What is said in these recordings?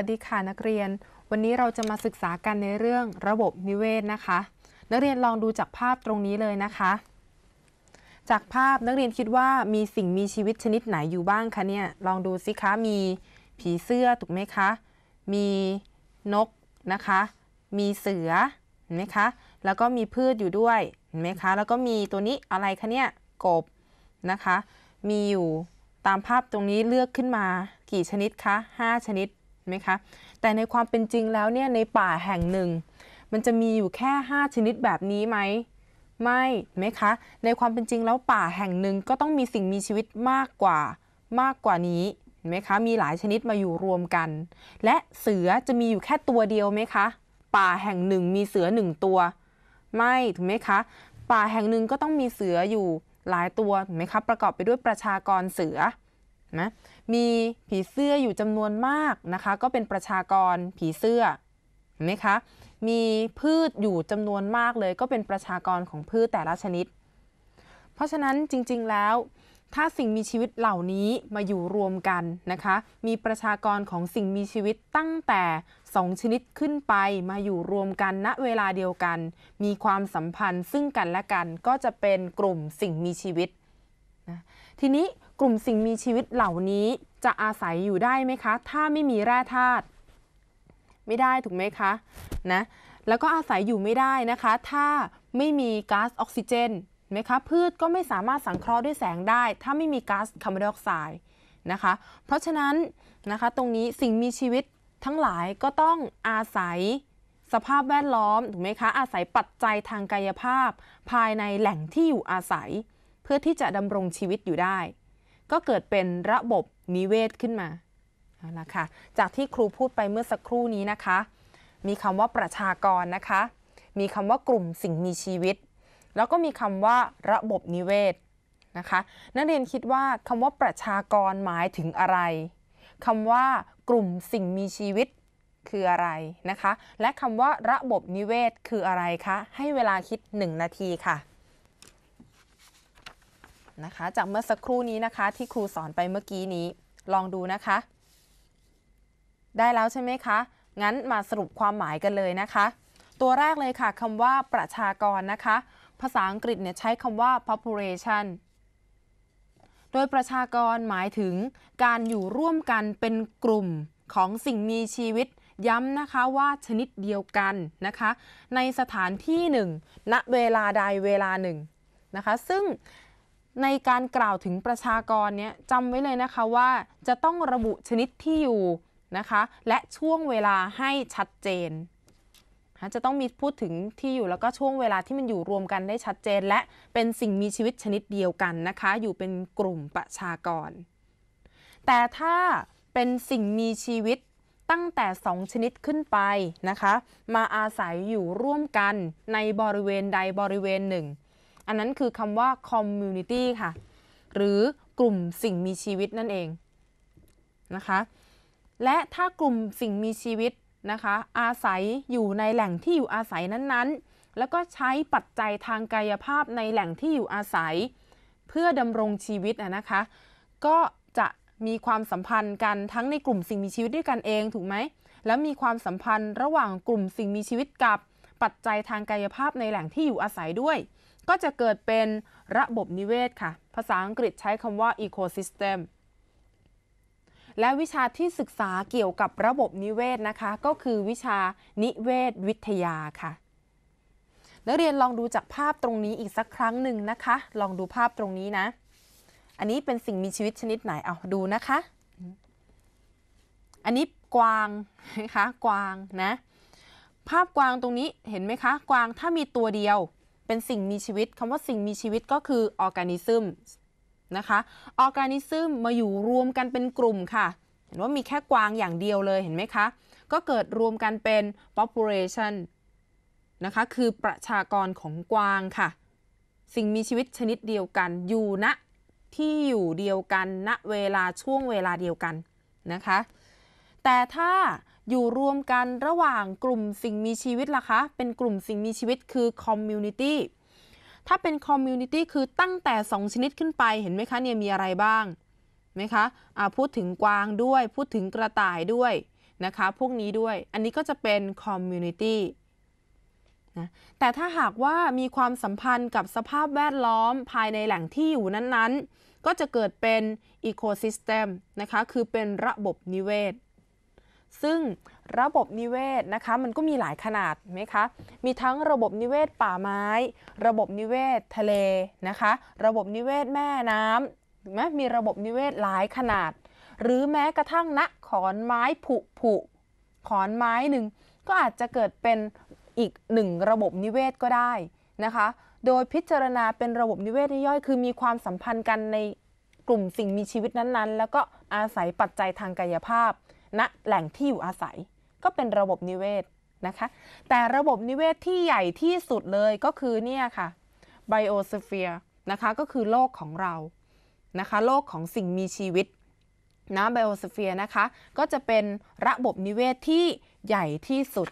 วัสดีค่ะนักเรียน วันนี้เราจะมาศึกษากันในเรื่องระบบนิเวศนะคะ นักเรียนลองดูจากภาพตรงนี้เลยนะคะ จากภาพนักเรียนคิดว่ามีสิ่งมีชีวิตชนิดไหนอยู่บ้างคะเนี่ย ลองดูสิคะ มีผีเสื้อถูกไหมคะ มีนกนะคะ มีเสือเห็นไหมคะ แล้วก็มีพืชอยู่ด้วยเห็นไหมคะ แล้วก็มีตัวนี้อะไรคะเนี่ย กบนะคะ มีอยู่ตามภาพตรงนี้เลือกขึ้นมากี่ชนิดคะ5ชนิดไหมคะแต่ในความเป็นจริงแล้วเนี่ยในป่าแห่งหนึ่ง มันจะมีอยู่แค่ 5 ชนิดแบบนี้ไหมไม่ไหมคะ ในความเป็นจริงแล้วป่าแห่งหนึ่งก็ต้องมีสิ่งมีชีวิตมากกว่ามากกว่านี้ไหมคะมีหลายชนิดมาอยู่รวมกัน และเสือจะมีอยู่แค่ตัวเดียวไหมคะป่าแห่งหนึ่งมีเสือหนึ่งตัว ไม่ถูกไหมคะ ป่าแห่งหนึ่งก็ต้องมีเสืออยู่หลายตัวไหมคะ ประกอบไปด้วยประชากรเสือนะมีผีเสื้ออยู่จำนวนมากนะคะก็เป็นประชากรผีเสื้อเห็นไหมคะมีพืชอยู่จำนวนมากเลยก็เป็นประชากรของพืชแต่ละชนิด เพราะฉะนั้นจริงๆแล้ว ถ้าสิ่งมีชีวิตเหล่านี้มาอยู่รวมกันนะคะมีประชากรของสิ่งมีชีวิตตั้งแต่ 2 ชนิดขึ้นไปมาอยู่รวมกันณเวลาเดียวกัน มีความสัมพันธ์ซึ่งกันและกันก็จะเป็นกลุ่มสิ่งมีชีวิตนะทีนี้กลุ่มสิ่งมีชีวิตเหล่านี้จะอาศัยอยู่ได้ไหมคะ ถ้าไม่มีแร่ธาตุ ไม่ได้ถูกไหมคะ นะ แล้วก็อาศัยอยู่ไม่ได้นะคะ ถ้าไม่มีก๊าซออกซิเจนไหมคะ พืชก็ไม่สามารถสังเคราะห์ด้วยแสงได้ ถ้าไม่มีก๊าซคาร์บอนไดออกไซด์ นะคะ เพราะฉะนั้น นะคะ ตรงนี้สิ่งมีชีวิตทั้งหลายก็ต้องอาศัยสภาพแวดล้อม ถูกไหมคะ อาศัยปัจจัยทางกายภาพ ภายในแหล่งที่อยู่อาศัย เพื่อที่จะดำรงชีวิตอยู่ได้ก็เกิดเป็นระบบนิเวศขึ้นมาเอาละค่ะ จากที่ครูพูดไปเมื่อสักครู่นี้นะคะ มีคำว่าประชากรนะคะ มีคำว่ากลุ่มสิ่งมีชีวิต แล้วก็มีคำว่าระบบนิเวศนะคะ นักเรียนคิดว่าคำว่าประชากรหมายถึงอะไร คำว่ากลุ่มสิ่งมีชีวิตคืออะไรนะคะ และคำว่าระบบนิเวศ คืออะไรคะ ให้เวลาคิด 1 นาทีค่ะนะคะจากเมื่อสักครู่นี้นะคะที่ครูสอนไปเมื่อกี้นี้ ลองดูนะคะ ได้แล้วใช่ไหมคะ งั้นมาสรุปความหมายกันเลยนะคะ ตัวแรกเลยค่ะคำว่าประชากรนะคะ ภาษาอังกฤษเนี่ยใช้คำว่า population โดยประชากรหมายถึง การอยู่ร่วมกันเป็นกลุ่มของสิ่งมีชีวิตย้ำนะคะว่าชนิดเดียวกันนะคะในสถานที่หนึ่งณเวลาใดเวลาหนึ่งนะคะซึ่งในการกล่าวถึงประชากรเนี่ยจำไว้เลยนะคะ ว่าจะต้องระบุชนิดที่อยู่นะคะและช่วงเวลาให้ชัดเจนจะต้องมีพูดถึงที่อยู่แล้วก็ช่วงเวลาที่มันอยู่รวมกันได้ชัดเจน และเป็นสิ่งมีชีวิตชนิดเดียวกันนะคะ อยู่เป็นกลุ่มประชากร แต่ถ้าเป็นสิ่งมีชีวิตตั้งแต่ 2 ชนิดขึ้นไปนะคะ มาอาศัยอยู่ร่วมกันในบริเวณใดบริเวณหนึ่งอันนั้นคือคำว่า community ค่ะ หรือกลุ่มสิ่งมีชีวิตนั่นเองนะคะ และถ้ากลุ่มสิ่งมีชีวิตนะคะอาศัยอยู่ในแหล่งที่อยู่อาศัยนั้นๆ แล้วก็ใช้ปัจจัยทางกายภาพในแหล่งที่อยู่อาศัย เพื่อดำรงชีวิตนะคะ ก็จะมีความสัมพันธ์กันทั้งในกลุ่มสิ่งมีชีวิตด้วยกันเอง ถูกไหม แล้วมีความสัมพันธ์ระหว่างกลุ่มสิ่งมีชีวิตกับปัจจัยทางกายภาพในแหล่งที่อยู่อาศัยด้วยก็จะเกิดเป็นระบบนิเวศค่ะ ภาษาอังกฤษใช้คำว่า ecosystem และวิชาที่ศึกษาเกี่ยวกับระบบนิเวศนะคะก็คือวิชานิเวศวิทยาค่ะนักเรียนลองดูจากภาพตรงนี้อีกสักครั้งหนึ่งนะคะ ลองดูภาพตรงนี้นะ อันนี้เป็นสิ่งมีชีวิตชนิดไหน เอาดูนะคะ อันนี้กวางนะคะ กวางนะ ภาพกวางตรงนี้เห็นไหมคะ กวางถ้ามีตัวเดียวเป็นสิ่งมีชีวิตคำว่าสิ่งมีชีวิตก็คือออร์แกนิซึมนะคะ ออร์แกนิซึมมาอยู่รวมกันเป็นกลุ่มค่ะ เห็นว่ามีแค่กวางอย่างเดียวเลย เห็นไหมคะ ก็เกิดรวมกันเป็น population นะคะ คือประชากรของกวางค่ะ สิ่งมีชีวิตชนิดเดียวกัน อยู่ณนะที่อยู่เดียวกันณนะเวลาช่วงเวลาเดียวกันนะคะ แต่ถ้าอยู่รวมกันระหว่างกลุ่มสิ่งมีชีวิตล่ะคะ เป็นกลุ่มสิ่งมีชีวิตคือคอมมูนิตี้ถ้าเป็นคอมมูนิตี้คือตั้งแต่ 2 ชนิดขึ้นไปเห็นไหมคะเนี่ยมีอะไรบ้างไหมคะะพูดถึงกวางด้วย พูดถึงกระต่ายด้วยนะคะพวกนี้ด้วย อันนี้ก็จะเป็นคอมมูนิตี้นะ แต่ถ้าหากว่ามีความสัมพันธ์กับสภาพแวดล้อมภายในแหล่งที่อยู่นั้นๆ ก็จะเกิดเป็นอีโคซิสเต็มนะคะ คือเป็นระบบนิเวศซึ่งระบบนิเวศนะคะมันก็มีหลายขนาดไหมคะ มีทั้งระบบนิเวศป่าไม้ ระบบนิเวศทะเลนะคะ ระบบนิเวศแม่น้ำมมีระบบนิเวศหลายขนาด หรือแม้กระทั่งนะขอนไม้ผุผุ ขอนไม้หนึ่งก็อาจจะเกิดเป็นอีกหนึ่งระบบนิเวศก็ได้นะคะ โดยพิจารณาเป็นระบบนิเวศย่อย คือมีความสัมพันธ์กันในกลุ่มสิ่งมีชีวิตนั้นๆ แล้วก็อาศัยปัจจัยทางกายภาพณนะแหล่งที่อยู่อาศัย ก็เป็นระบบนิเวศนะคะ แต่ระบบนิเวศที่ใหญ่ที่สุดเลยก็คือเนี่ยค่ะไบโอสเฟียร์นะคะก็คือโลกของเรานะคะ โลกของสิ่งมีชีวิตนะไบโอสเฟียร์นะคะก็จะเป็นระบบนิเวศที่ใหญ่ที่สุด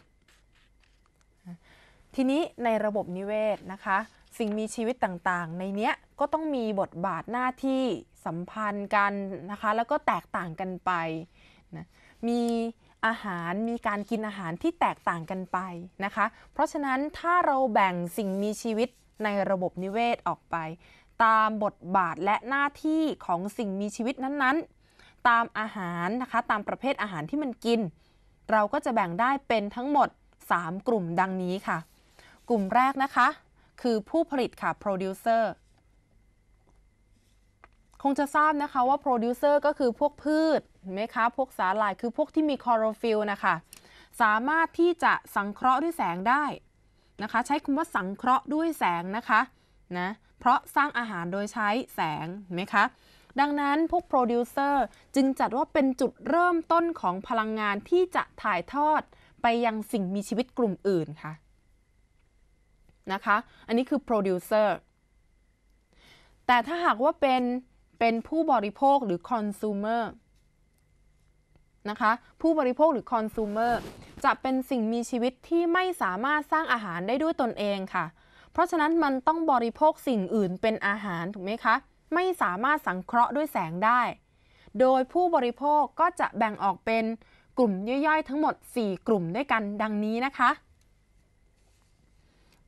ทีนี้ในระบบนิเวศนะคะ สิ่งมีชีวิตต่างๆ ในเนี้ยก็ต้องมีบทบาทหน้าที่สัมพันธ์กันนะคะ แล้วก็แตกต่างกันไปนะมีอาหารมีการกินอาหารที่แตกต่างกันไปนะคะ เพราะฉะนั้นถ้าเราแบ่งสิ่งมีชีวิตในระบบนิเวศออกไป ตามบทบาทและหน้าที่ของสิ่งมีชีวิตนั้นๆ ตามอาหารนะคะตามประเภทอาหารที่มันกิน เราก็จะแบ่งได้เป็นทั้งหมด 3 กลุ่มดังนี้ค่ะ กลุ่มแรกนะคะ คือผู้ผลิตค่ะ producer คงจะทราบนะคะว่าโปรดิวเซอร์ก็คือพวกพืชไหมคะ พวกสาหร่ายคือพวกที่มีคลอโรฟิลนะคะสามารถที่จะสังเคราะห์ด้วยแสงได้ นะคะ ใช้คาว่า สังเคราะห์ด้วยแสงนะคะ นะ เพราะสร้างอาหารโดยใช้แสงไหมคะ ดังนั้นพวกโปรดิวเซอร์จึงจัดว่าเป็นจุดเริ่มต้นของพลังงานที่จะถ่ายทอดไปยังสิ่งมีชีวิตกลุ่มอื่นค่ะ นะคะ อันนี้คือโปรดิวเซอร์แต่ถ้าหากว่าเป็นเป็นผู้บริโภคหรือ consumer นะคะ ผู้บริโภคหรือ consumer จะเป็นสิ่งมีชีวิตที่ไม่สามารถสร้างอาหารได้ด้วยตนเองค่ะ เพราะฉะนั้นมันต้องบริโภคสิ่งอื่นเป็นอาหารถูกไหมคะไม่สามารถสังเคราะห์ด้วยแสงได้ โดยผู้บริโภคก็จะแบ่งออกเป็นกลุ่มย่อย ๆ ทั้งหมด 4 กลุ่มด้วยกันดังนี้นะคะ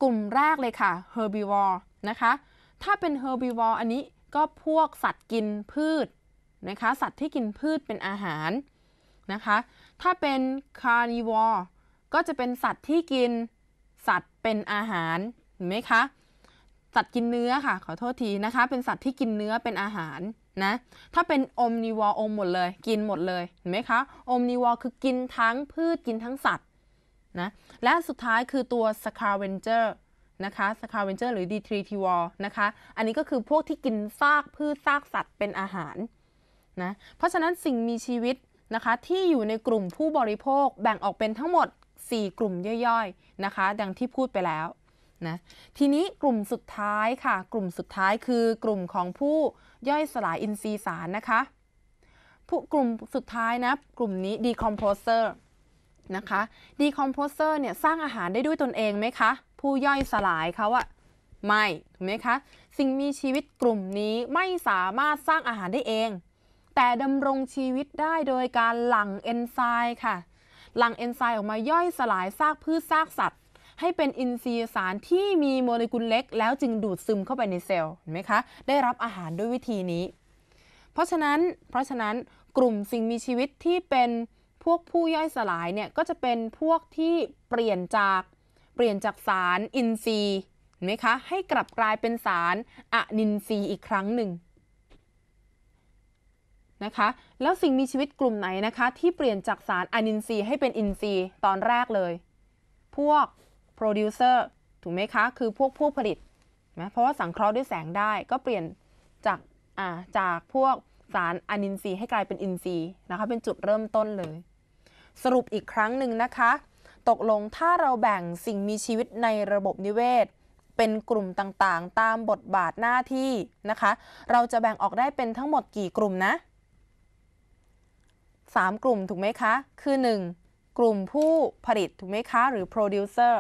กลุ่มแรกเลยค่ะ herbivore นะคะถ้าเป็น herbivore อันนี้ก็พวกสัตว์กินพืชนะคะ สัตว์ที่กินพืชเป็นอาหารนะคะ ถ้าเป็นคาร n i v วอร์ก็จะเป็นสัตว์ที่กินสัตว์เป็นอาหารเห็นไหมคะ สัตว์กินเนื้อค่ะ ขอโทษทีนะคะเป็นสัตว์ที่กินเนื้อเป็นอาหารนะ ถ้าเป็นอมนิวออมหมดเลยกินหมดเลยเห็นไหมคะอมนิวอคือกินทั้งพืชกินทั้งสัตว์นะ และสุดท้ายคือตัวสคาเวนเจอร์นะคะสคาเวนเจอร์หรือ d ท t วอลนะคะ อันนี้ก็คือพวกที่กินซากพืชซากสัตว์เป็นอาหารนะ เพราะฉะนั้นสิ่งมีชีวิตนะคะที่อยู่ในกลุ่มผู้บริโภคแบ่งออกเป็นทั้งหมด 4 กลุ่มย่อยๆนะคะดังที่พูดไปแล้วนะทีนี้กลุ่มสุดท้ายค่ะ กลุ่มสุดท้ายคือกลุ่มของผู้ย่อยสลายอินทรีย์สารนะคะ ผู้กลุ่มสุดท้ายนะ กลุ่มนี้ decomposer นะคะ decomposer เนี่ยสร้างอาหารได้ด้วยตนเองไหมคะผู้ย่อยสลายเขาอะไม่ถูกไหมคะสิ่งมีชีวิตกลุ่มนี้ไม่สามารถสร้างอาหารได้เอง แต่ดำรงชีวิตได้โดยการหลั่งเอนไซม์ค่ะ หลั่งเอนไซม์ออกมาย่อยสลายซากพืชซากสัตว์ ให้เป็นอินทรีย์สารที่มีโมเลกุลเล็ก แล้วจึงดูดซึมเข้าไปในเซลล์เห็นไหมคะได้รับอาหารด้วยวิธีนี้ เพราะฉะนั้น เพราะฉะนั้นกลุ่มสิ่งมีชีวิตที่เป็นพวกผู้ย่อยสลายเนี่ยก็จะเป็นพวกที่เปลี่ยนจากปลี่ยนจากสารอินทรีย์เห็นไหมคะให้กลับกลายเป็นสารอะนินทรีย์อีกครั้งหนึ่งนะคะแล้วสิ่งมีชีวิตกลุ่มไหนนะคะ ที่เปลี่ยนจากสารอนินทรีย์ให้เป็นอินทรีย์ตอนแรกเลย พวกโปรดิวเซอร์ถูกไหมคะ คือพวกผู้ผลิตนะเพราะว่าสังเคราะห์ด้วยแสงได้ก็เปลี่ยนจากอ่า จากพวกสารอนินทรีย์ให้กลายเป็นอินทรีย์นะคะ เป็นจุดเริ่มต้นเลย สรุปอีกครั้งหนึ่งนะคะตกลงถ้าเราแบ่งสิ่งมีชีวิตในระบบนิเวศ เป็นกลุ่มต่างๆ ตามบทบาทหน้าที่ นะคะ เราจะแบ่งออกได้เป็นทั้งหมดกี่กลุ่ม นะ3กลุ่มถูกไหมคะคือ 1. กลุ่มผู้ผลิตถูกไหมคะหรือ producer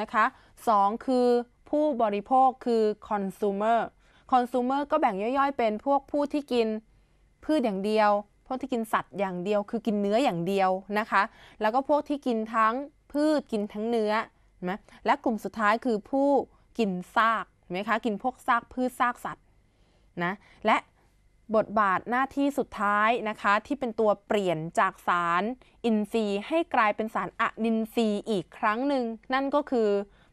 นะคะ 2. คือผู้บริโภคคือ consumer consumer ก็แบ่งย่อยๆ เป็นพวกผู้ที่กินพืชอย่างเดียว พวกที่กินสัตว์อย่างเดียว คือกินเนื้ออย่างเดียวนะคะแล้วก็พวกที่กินทั้งพืชกินทั้งเนื้อนะและกลุ่มสุดท้ายคือผู้กินซากใช่ไหมคะ กินพวกซากพืชซากสัตว์นะ และบทบาทหน้าที่สุดท้ายนะคะที่เป็นตัวเปลี่ยนจากสารอินทรีย์ให้กลายเป็นสารอะนินทรีย์อีกครั้งหนึ่ง นั่นก็คือ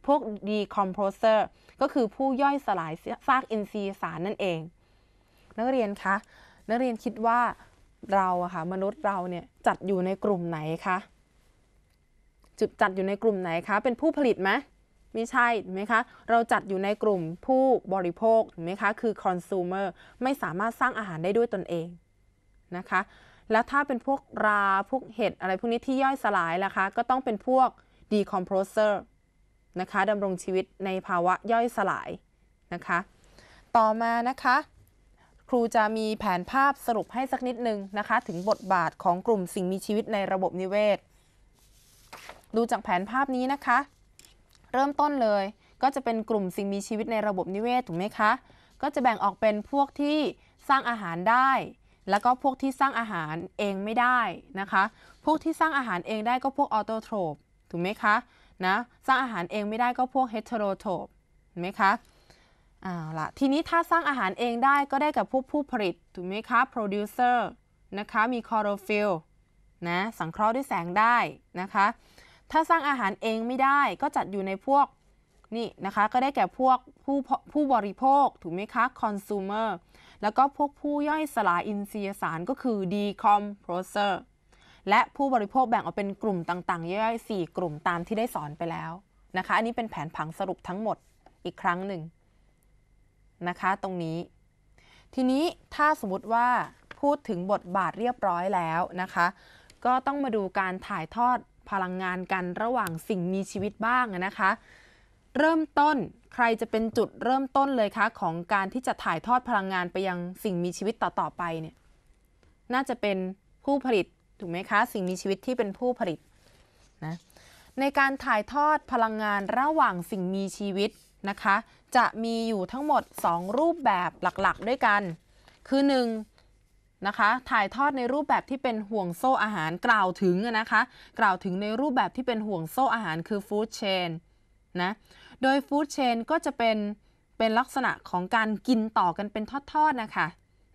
พวกดีคอมโพเซอร์ก็คือผู้ย่อยสลายซากอินทรีย์สารนั่นเอง นักเรียนคะนักเรียนคิดว่าเราอะคะ่ะมนุษย์เราเนี่ย จัดอยู่ในกลุ่มไหนคะจุดจัดอยู่ในกลุ่มไหนคะ เป็นผู้ผลิตไหมไม่ใช่ถูกไหมคะ เราจัดอยู่ในกลุ่มผู้บริโภคถูกไหมคะ คือ consumer ไม่สามารถสร้างอาหารได้ด้วยตนเองนะคะ แล้วถ้าเป็นพวกรา พวกเห็ดอะไรพวกนี้ที่ย่อยสลายล่ะคะ ก็ต้องเป็นพวก decomposer นะคะดำรงชีวิตในภาวะย่อยสลายนะคะ ต่อมานะคะ ครูจะมีแผนภาพสรุปให้สักนิดนึงนะคะ ถึงบทบาทของกลุ่มสิ่งมีชีวิตในระบบนิเวศดูจากแผนภาพนี้นะคะ เริ่มต้นเลยก็จะเป็นกลุ่มสิ่งมีชีวิตในระบบนิเวศถูกไหมคะ ก็จะแบ่งออกเป็นพวกที่สร้างอาหารได้ แล้วก็พวกที่สร้างอาหารเองไม่ได้นะคะ พวกที่สร้างอาหารเองได้ก็พวกออโตโทรปถูกไหมคะ นะ สร้างอาหารเองไม่ได้ก็พวกเฮเทโรโทรปถูกไหมคะอ่าละทีนี้ถ้าสร้างอาหารเองได้ก็ได้กับพวกผู้ผลิตถูกไหมคะ โปรดิวเซอร์นะคะ มีคอโรฟิลนะ สังเคราะห์ด้วยแสงได้นะคะถ้าสร้างอาหารเองไม่ได้ก็จัดอยู่ในพวกนี่นะคะ ก็ได้แก่พวกผู้ผู้บริโภค ถูกไหมคะ consumer แล้วก็พวกผู้ย่อยสลายอินทรียสารก็คือ decomposer และผู้บริโภคแบ่งออกเป็นกลุ่มต่างๆ ย่อยๆ4กลุ่มตามที่ได้สอนไปแล้วนะคะ อันนี้เป็นแผนผังสรุปทั้งหมดอีกครั้งหนึ่งนะคะ ตรงนี้ทีนี้ถ้าสมมติว่าพูดถึงบทบาทเรียบร้อยแล้วนะคะก็ต้องมาดูการถ่ายทอดพลังงานกันระหว่างสิ่งมีชีวิตบ้างนะคะ เริ่มต้นใครจะเป็นจุดเริ่มต้นเลยคะของการที่จะถ่ายทอดพลังงานไปยังสิ่งมีชีวิตต่อๆไปเนี่ยน่าจะเป็นผู้ผลิตถูกไหมคะ สิ่งมีชีวิตที่เป็นผู้ผลิตนะในการถ่ายทอดพลังงานระหว่างสิ่งมีชีวิตนะคะจะมีอยู่ทั้งหมด 2 รูปแบบหลักๆ ด้วยกัน คือ1นะคะถ่ายทอดในรูปแบบที่เป็นห่วงโซ่อาหารกล่าวถึงนะคะกล่าวถึงในรูปแบบที่เป็นห่วงโซ่อาหารคือฟู้ดเชนนะโดยฟู้ดเชนก็จะเป็นเป็นลักษณะของการกินต่อกันเป็นทอดๆนะคะ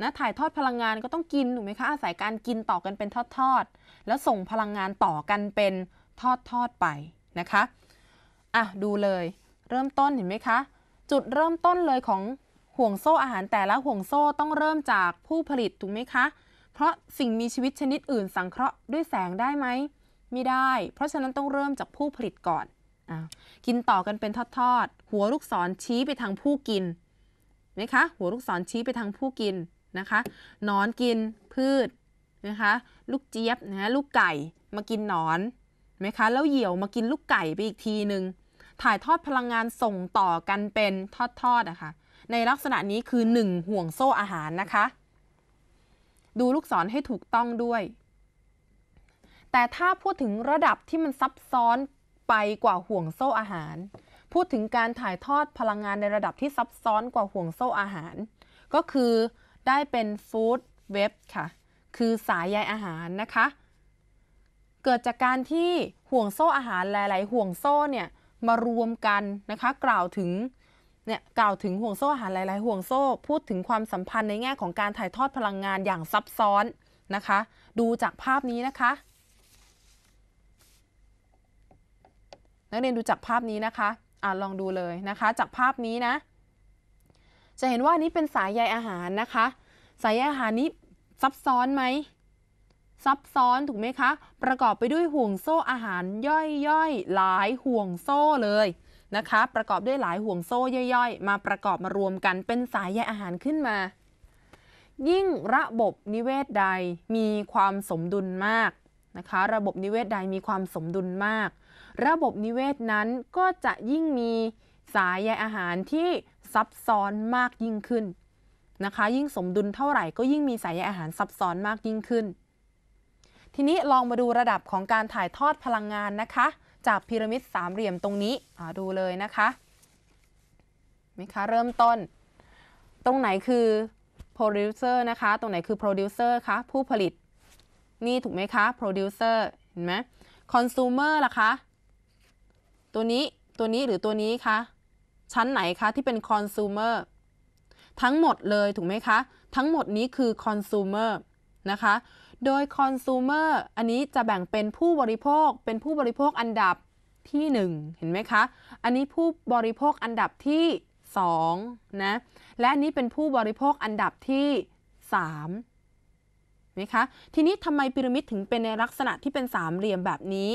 นะถ่ายทอดพลังงานก็ต้องกิน ถูกไหมคะอาศัยการกินต่อกันเป็นทอดๆแล้วส่งพลังงานต่อกันเป็นทอดๆไปนะคะอ่ะดูเลยเริ่มต้นเห็นไหมคะ จุดเริ่มต้นเลยของห่วงโซ่อาหารแต่ละห่วงโซ่ต้องเริ่มจากผู้ผลิตถูกไหมคะ เพราะสิ่งมีชีวิตชนิดอื่นสังเคราะห์ด้วยแสงได้ไหมไม่ได้ เพราะฉะนั้นต้องเริ่มจากผู้ผลิตก่อนอกินต่อกันเป็นทอดๆหัวลูกศรชี้ไปทางผู้กินไหมคะ หัวลูกศรชี้ไปทางผู้กินนะคะ นอนกินพืชนะคะ ลูกเจี๊ยบนะลูกไก่มากินนอนไหมคะ แล้วเหยี่ยวมากินลูกไก่ไปอีกทีหนึ่งถ่ายทอดพลังงานส่งต่อกันเป็นทอดๆนะคะในลักษณะนี้คือ 1 ห่วงโซ่อาหารนะคะ ดูลูกศรให้ถูกต้องด้วย แต่ถ้าพูดถึงระดับที่มันซับซ้อนไปกว่าห่วงโซ่อาหาร พูดถึงการถ่ายทอดพลังงานในระดับที่ซับซ้อนกว่าห่วงโซ่อาหาร ก็คือได้เป็นฟู้ดเว็บค่ะ คือสายใยอาหารนะคะ เกิดจากการที่ห่วงโซ่อาหารหลาย ๆ ห่วงโซ่เนี่ยมารวมกันนะคะกล่าวถึงเนี่ยกล่าวถึงห่วงโซ่อาหารหลาย ๆ ห่วงโซ่พูดถึงความสัมพันธ์ในแง่ของการถ่ายทอดพลังงานอย่างซับซ้อนนะคะ ดูจากภาพนี้นะคะ นักเรียนดูจากภาพนี้นะคะ อ่าลองดูเลยนะคะ จากภาพนี้นะ จะเห็นว่านี้เป็นสายใยอาหารนะคะ สายใยอาหารนี้ซับซ้อนไหมซับซ้อนถูกไหมคะ ประกอบไปด้วยห่วงโซ่อาหารย่อย ๆ หลายห่วงโซ่เลยนะคะประกอบด้วยหลายห่วงโซ่ย่อยๆ มาประกอบมารวมกันเป็นสายใยอาหารขึ้นมา ยิ่งระบบนิเวศใดมีความสมดุลมากนะคะ ระบบนิเวศใดมีความสมดุลมาก ระบบนิเวศนั้นก็จะยิ่งมีสายใยอาหารที่ซับซ้อนมากยิ่งขึ้น นะคะ ยิ่งสมดุลเท่าไหร่ก็ยิ่งมีสายใยอาหารซับซ้อนมากยิ่งขึ้น ทีนี้ลองมาดูระดับของการถ่ายทอดพลังงานนะคะจากพีระมิดสามเหลี่ยมตรงนี้ ดูเลยนะคะไหมคะ เริ่มต้น ตรงไหนคือ producer นะคะ ตรงไหนคือ producer คะผู้ผลิต นี่ถูกไหมคะ producer เห็นไหม consumer ล่ะคะ ตัวนี้ ตัวนี้หรือตัวนี้คะ ชั้นไหนคะที่เป็น consumer ทั้งหมดเลยถูกไหมคะ ทั้งหมดนี้คือ consumer นะคะโดยคอน s u m e r อันนี้จะแบ่งเป็นผู้บริโภคเป็นผู้บริโภคอันดับที่ 1 เห็นไหมคะ อันนี้ผู้บริโภคอันดับที่ 2 นะ และนนี้เป็นผู้บริโภคอันดับที่3นมคะทีนี้ทำไมพีระมิดถึงเป็นในลักษณะที่เป็นสามเหลี่ยมแบบนี้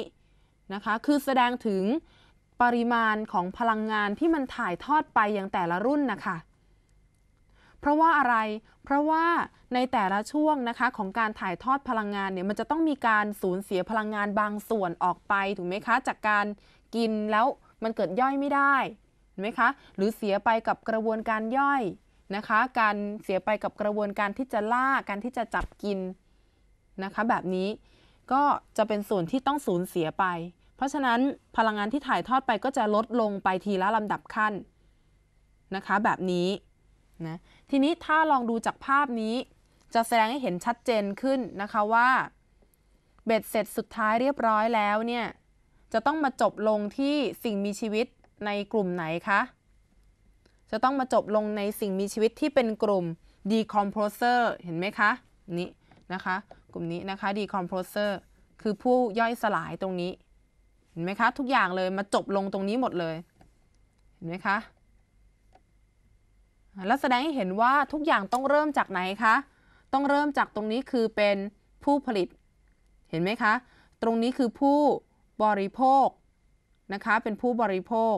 นะคะคือแสดงถึงปริมาณของพลังงานที่มันถ่ายทอดไปอย่างแต่ละรุ่นนะคะเพราะว่าอะไร เพราะว่าในแต่ละช่วงนะคะของการถ่ายทอดพลังงานเนี่ยมันจะต้องมีการสูญเสียพลังงานบางส่วนออกไป ถูกไหมคะ จากการกินแล้วมันเกิดย่อยไม่ได้เห็นไหมคะ หรือเสียไปกับกระบวนการย่อยนะคะ การเสียไปกับกระบวนการที่จะล่าการที่จะจับกินนะคะ แบบนี้ก็จะเป็นส่วนที่ต้องสูญเสียไป เพราะฉะนั้นพลังงานที่ถ่ายทอดไปก็จะลดลงไปทีละลำดับขั้นนะคะ แบบนี้นะทีนี้ถ้าลองดูจากภาพนี้ จะแสดงให้เห็นชัดเจนขึ้นนะคะว่า เบ็ดเสร็จสุดท้ายเรียบร้อยแล้วเนี่ย จะต้องมาจบลงที่สิ่งมีชีวิตในกลุ่มไหนคะจะต้องมาจบลงในสิ่งมีชีวิตที่เป็นกลุ่ม decomposer เห็นไหมคะ นี่นะคะ กลุ่มนี้นะคะ decomposer คือผู้ย่อยสลายตรงนี้ เห็นไหมคะ ทุกอย่างเลยมาจบลงตรงนี้หมดเลย เห็นไหมคะแล้วแสดงให้เห็นว่าทุกอย่างต้องเริ่มจากไหนคะ ต้องเริ่มจากตรงนี้คือเป็นผู้ผลิตเห็นไหมคะ ตรงนี้คือผู้บริโภคนะคะ เป็นผู้บริโภค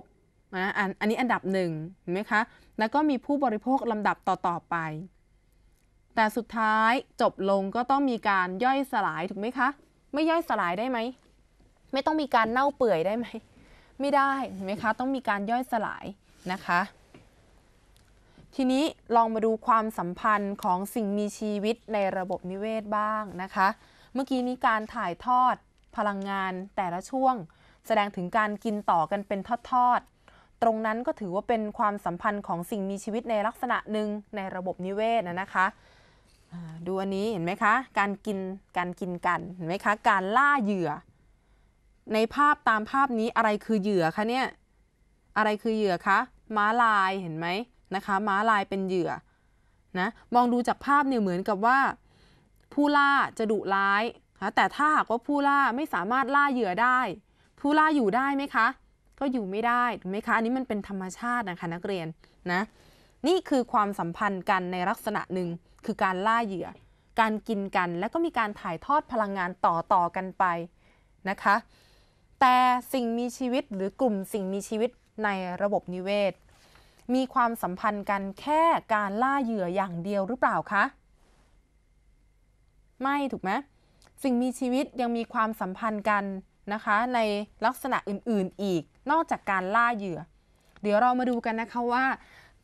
นะอันอันนี้อันดับหนึ่งเห็นไหมคะแล้วก็มีผู้บริโภคลำดับต่อๆไป แต่สุดท้ายจบลงก็ต้องมีการย่อยสลายถูกไหมคะ ไม่ย่อยสลายได้ไหม ไม่ต้องมีการเน่าเปื่อยได้ไหมไม่ได้เห็นไหมคะ ต้องมีการย่อยสลายนะคะทีนี้ลองมาดูความสัมพันธ์ของสิ่งมีชีวิตในระบบนิเวศบ้างนะคะ เมื่อกี้นี้การถ่ายทอดพลังงานแต่ละช่วง แสดงถึงการกินต่อกันเป็นทอดๆตรงนั้นก็ถือว่าเป็นความสัมพันธ์ของสิ่งมีชีวิตในลักษณะหนึ่งในระบบนิเวศนะคะ ดูอันนี้เห็นไหมคะ การกิน การกินกัน เห็นไหมคะ การล่าเหยื่อ ในภาพตามภาพนี้อะไรคือเหยื่อคะเนี่ย อะไรคือเหยื่อคะ ม้าลายเห็นไหมะคะม้าลายเป็นเหยื่อนะมองดูจากภาพเนี่ยเหมือนกับว่า ผู้ล่าจะดุร้ายนะแต่ถ้าหากว่าผู้ล่าไม่สามารถล่าเหยื่อได้ ผู้ล่าอยู่ได้ไหมคะก็อยู่ไม่ได้ถูกไหมคะอันนี้มันเป็นธรรมชาตินะคะนักเรียนนะนี่คือความสัมพันธ์กันในลักษณะหนึ่งคือการล่าเหยื่อ การกินกัน และก็มีการถ่ายทอดพลังงานต่อต่อกันไปนะคะแต่สิ่งมีชีวิตหรือกลุ่มสิ่งมีชีวิตในระบบนิเวศมีความสัมพันธ์กันแค่การล่าเหยื่ออย่างเดียวหรือเปล่าคะไม่ถูกไหมสิ่งมีชีวิตยังมีความสัมพันธ์กันนะคะ ในลักษณะอื่นๆ อีก นอกจากการล่าเหยื่อ เดี๋ยวเรามาดูกันนะคะว่า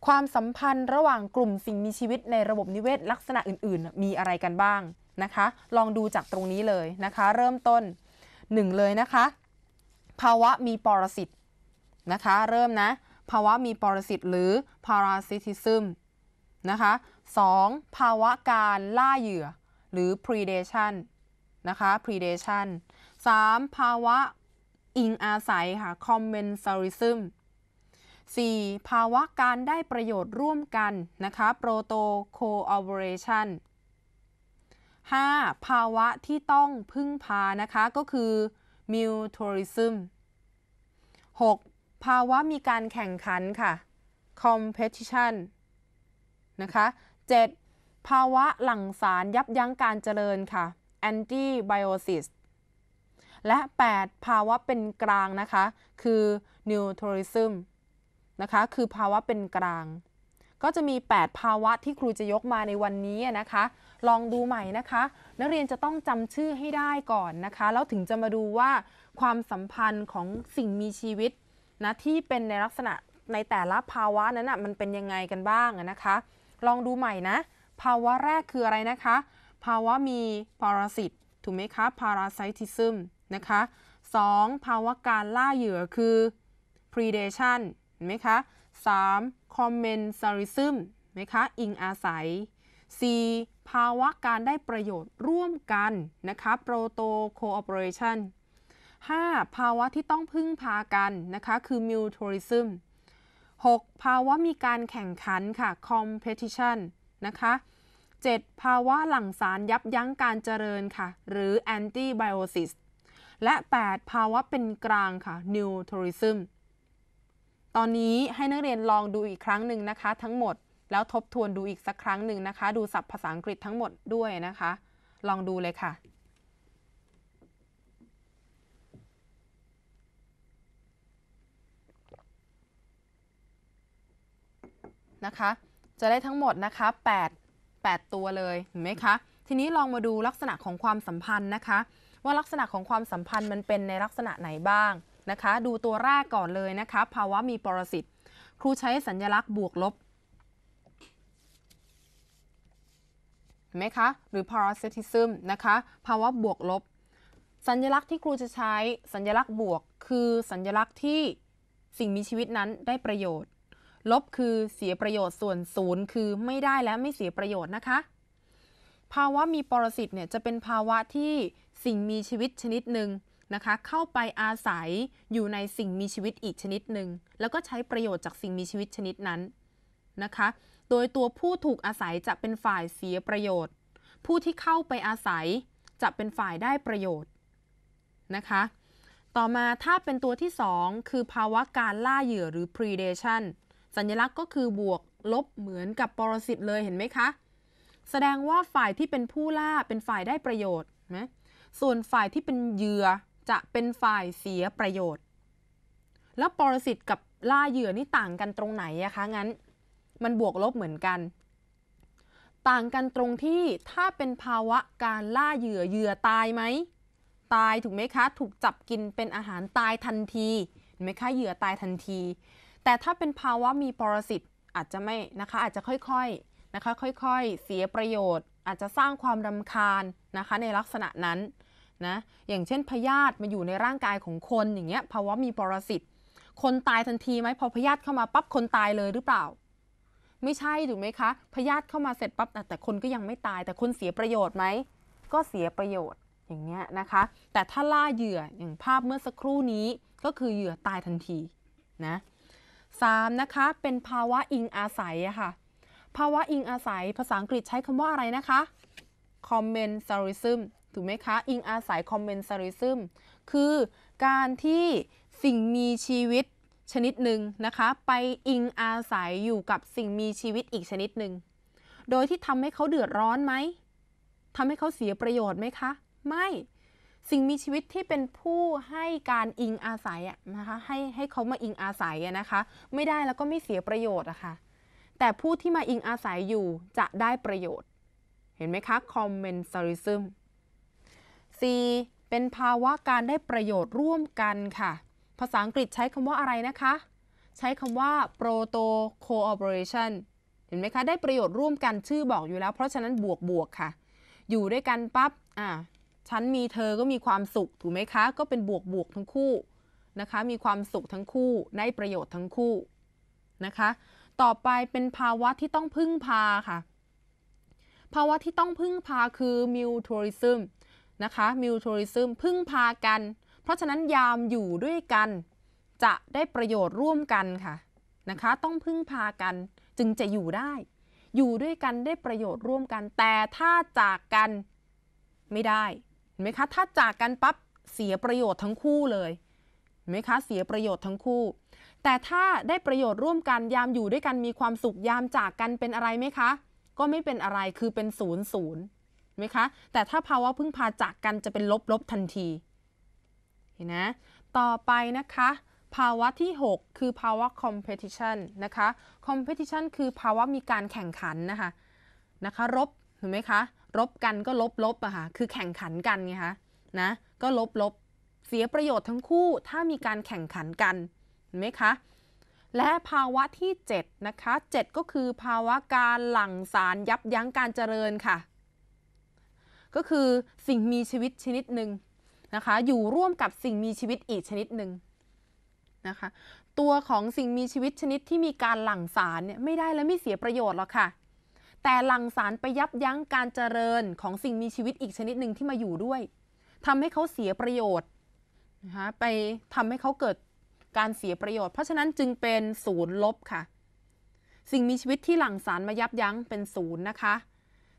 ความสัมพันธ์ระหว่างกลุ่มสิ่งมีชีวิตในระบบนิเวศลักษณะอื่นๆ มีอะไรกันบ้างนะคะ ลองดูจากตรงนี้เลยนะคะ เริ่มต้น 1 เลยนะคะ ภาวะมีปรสิตนะคะ เริ่มนะภาวะมีปรสิตหรือ parasitism นะคะ 2. ภาวะการล่าเหยื่อหรือ predation นะคะ predation 3. ภาวะอิงอาศัยค่ะ commensalism 4. ภาวะการได้ประโยชน์ร่วมกันนะคะ proto cooperation 5. ภาวะที่ต้องพึ่งพานะคะก็คือ mutualism 6. ภาวะมีการแข่งขันค่ะ competition นะคะ 7. ภาวะหลั่งสารยับยั้งการเจริญค่ะ antibiosis และ8ภาวะเป็นกลางนะคะ คือ neutralism นะคะ คือภาวะเป็นกลาง ก็จะมี 8 ภาวะที่ครูจะยกมาในวันนี้นะคะ ลองดูใหม่นะคะ นักเรียนจะต้องจำชื่อให้ได้ก่อนนะคะ แล้วถึงจะมาดูว่าความสัมพันธ์ของสิ่งมีชีวิตนะที่เป็นในลักษณะ ในแต่ละภาวะนั้นนะมันเป็นยังไงกันบ้างนะคะลองดูใหม่นะ ภาวะแรกคืออะไรนะคะ ภาวะมีปรสิต ถูกไหมคะพาราไซติซึมนะคะ 2. ภาวะการล่าเหยื่อคือ predation เห็นไหมคะ 3. commensalism ไหมคะอิงอาศัย 4. ภาวะการได้ประโยชน์ร่วมกันนะคะ proto cooperation 5. ภาวะที่ต้องพึ่งพากัน นะคะ คือ mutualism 6. ภาวะมีการแข่งขันค่ะ competition นะคะ 7. ภาวะหลั่งสารยับยั้งการเจริญค่ะ หรือ antibiosis และ 8 ภาวะเป็นกลางค่ะ neutralism ตอนนี้ให้นักเรียนลองดูอีกครั้งหนึ่งนะคะ ทั้งหมด แล้วทบทวนดูอีกสักครั้งหนึ่งนะคะ ดูศัพท์ภาษาอังกฤษทั้งหมดด้วยนะคะ ลองดูเลยค่ะนะคะจะได้ทั้งหมดนะคะ8 8ตัวเลยเห็นไหมคะ ทีนี้ลองมาดูลักษณะของความสัมพันธ์นะคะ ว่าลักษณะของความสัมพันธ์มันเป็นในลักษณะไหนบ้างนะคะ ดูตัวแรกก่อนเลยนะคะ ภาวะมีปรสิต ครูใช้สัญญลักษณ์บวกลบเห็นไหมคะ หรือ parasitism นะคะ ภาวะบวกลบ สัญลักษณ์ที่ครูจะใช้ สัญลักษณ์บวก คือสัญลักษณ์ที่สิ่งมีชีวิตนั้นได้ประโยชน์ลบคือเสียประโยชน์ส่วนศูนย์คือไม่ได้และไม่เสียประโยชน์นะคะ ภาวะมีปรสิตเนี่ย จะเป็นภาวะที่สิ่งมีชีวิตชนิดหนึ่งนะคะเข้าไปอาศัยอยู่ในสิ่งมีชีวิตอีกชนิดหนึ่งแล้วก็ใช้ประโยชน์จากสิ่งมีชีวิตชนิดนั้น นะคะ โดยตัวผู้ถูกอาศัยจะเป็นฝ่ายเสียประโยชน์ ผู้ที่เข้าไปอาศัยจะเป็นฝ่ายได้ประโยชน์นะคะต่อมาถ้าเป็นตัวที่ 2 คือภาวะการล่าเหยื่อหรือ predation สัญลักษณ์ก็คือบวกลบเหมือนกับปรสิตเลยเห็นไหมคะแสดงว่าฝ่ายที่เป็นผู้ล่าเป็นฝ่ายได้ประโยชน์นะส่วนฝ่ายที่เป็นเหยื่อจะเป็นฝ่ายเสียประโยชน์ แล้วปรสิตกับล่าเหยื่อนี่ต่างกันตรงไหนอะคะงั้นมันบวกลบเหมือนกัน ต่างกันตรงที่ถ้าเป็นภาวะการล่าเหยื่อเหยื่อตายไหม ตายถูกไหมคะถูกจับกินเป็นอาหารตายทันทีเห็นไหมคะเหยื่อตายทันทีแต่ถ้าเป็นภาวะมีปรสิตอาจจะไม่นะคะ อาจจะค่อย ๆนะคะค่อยๆเสียประโยชน์ อาจจะสร้างความรำคาญนะคะ ในลักษณะนั้นนะอย่างเช่นพยาธิมาอยู่ในร่างกายของคนอย่างเงี้ยภาวะมีปรสิตคนตายทันทีไหมพอพยาธิเข้ามาปั๊บคนตายเลยหรือเปล่า ไม่ใช่ถูกไหมคะพยาธิเข้ามาเสร็จปั๊บแต่คนก็ยังไม่ตาย แต่คนเสียประโยชน์ไหมก็เสียประโยชน์อย่างเงี้ยนะคะ แต่ถ้าล่าเหยื่ออย่างภาพเมื่อสักครู่นี้ก็คือเหยื่อตายทันทีนะ 3. นะคะเป็นภาวะอิงอาศัยค่ะภาวะอิงอาศัยภาษาอังกฤษใช้คำว่าอะไรนะคะ commensalism ถูกไหมคะ อิงอาศัย commensalism คือการที่สิ่งมีชีวิตชนิดหนึ่งนะคะไปอิงอาศัยอยู่กับสิ่งมีชีวิตอีกชนิดหนึ่ง โดยที่ทำให้เขาเดือดร้อนไหมทำให้เขาเสียประโยชน์ไหมคะ ไม่สิ่งมีชีวิตที่เป็นผู้ให้การอิงอาศัยนะคะให้ ให้เขามาอิงอาศัยนะคะ ไม่ได้แล้วก็ไม่เสียประโยชน์อะคะ่ะแต่ผู้ที่มาอิงอาศัยอยู่จะได้ประโยชน์เห็นไหมคะ commensalism 4เป็นภาวะการได้ประโยชน์ร่วมกันค่ะ ภาษาอังกฤษใช้คำว่าอะไรนะคะ ใช้คำว่า proto cooperation เห็นไหมคะได้ประโยชน์ร่วมกันชื่อบอกอยู่แล้ว เพราะฉะนั้นบวกบวกค่ะ อยู่ด้วยกันปับ๊บอ่าฉันมีเธอก็มีความสุขถูกไหมคะ ก็เป็นบวกบวกทั้งคู่ นะคะ มีความสุขทั้งคู่ได้ประโยชน์ทั้งคู่ นะคะ ต่อไปเป็นภาวะที่ต้องพึ่งพาค่ะ ภาวะที่ต้องพึ่งพาคือมิวทัวริซึมนะคะมิวทัวริซึมพึ่งพากันเพราะฉะนั้นยามอยู่ด้วยกันจะได้ประโยชน์ร่วมกันค่ะนะคะต้องพึ่งพากันจึงจะอยู่ได้ อยู่ด้วยกันได้ประโยชน์ร่วมกัน แต่ถ้าจากกันไม่ได้เห็นไหมคะถ้าจากกันปั๊บ เสียประโยชน์ทั้งคู่เลยเห็นไหมคะเสียประโยชน์ทั้งคู่ แต่ถ้าได้ประโยชน์ร่วมกันยามอยู่ด้วยกันมีความสุขยามจากกันเป็นอะไรไหมคะก็ไม่เป็นอะไรคือเป็นศูนย์ศูนย์ไหมคะแต่ถ้าภาวะพึ่งพาจากกันจะเป็นลบลบทันทีเห็นนะต่อไปนะคะ ภาวะที่ 6 คือภาวะ competition นะคะ competition คือภาวะมีการแข่งขันนะคะนะคะรบเห็นไหมคะรบกัน ก็ลบลบอะค่ะ คือแข่งขันกันไงคะ นะ ก็ลบลบ เสียประโยชน์ทั้งคู่ ถ้ามีการแข่งขันกัน เห็นไหมคะ และภาวะที่7นะคะ7ก็คือภาวะการหลั่งสารยับยั้งการเจริญค่ะ ก็คือสิ่งมีชีวิตชนิดหนึ่งนะคะ อยู่ร่วมกับสิ่งมีชีวิตอีกชนิดหนึ่งนะคะ ตัวของสิ่งมีชีวิตชนิดที่มีการหลั่งสารเนี่ยไม่ได้และไม่เสียประโยชน์หรอกค่ะแต่หลั่งสารไปยับยั้งการเจริญของสิ่งมีชีวิตอีกชนิดหนึ่งที่มาอยู่ด้วย ทำให้เขาเสียประโยชน์นะคะไปทำให้เขาเกิดการเสียประโยชน์เพราะฉะนั้นจึงเป็นศูนย์ลบค่ะ สิ่งมีชีวิตที่หลั่งสารมายับยั้งเป็นศูนย์นะคะ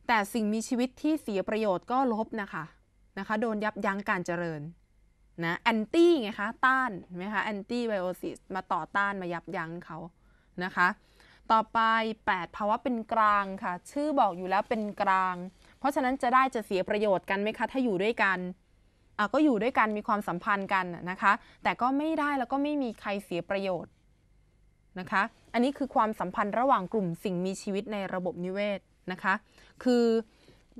แต่สิ่งมีชีวิตที่เสียประโยชน์ก็ลบนะคะนะคะโดนยับยั้งการเจริญนะแอนตี้ไงคะต้านไหมคะแอนตี้ไบโอซิสมาต่อต้านมายับยั้งเขานะคะต่อไป 8 ภาวะเป็นกลางค่ะ ชื่อบอกอยู่แล้วเป็นกลาง เพราะฉะนั้นจะได้จะเสียประโยชน์กันไหมคะถ้าอยู่ด้วยกันก็อยู่ด้วยกันมีความสัมพันธ์กันนะคะ แต่ก็ไม่ได้แล้วก็ไม่มีใครเสียประโยชน์นะคะ อันนี้คือความสัมพันธ์ระหว่างกลุ่มสิ่งมีชีวิตในระบบนิเวศนะคะ คือ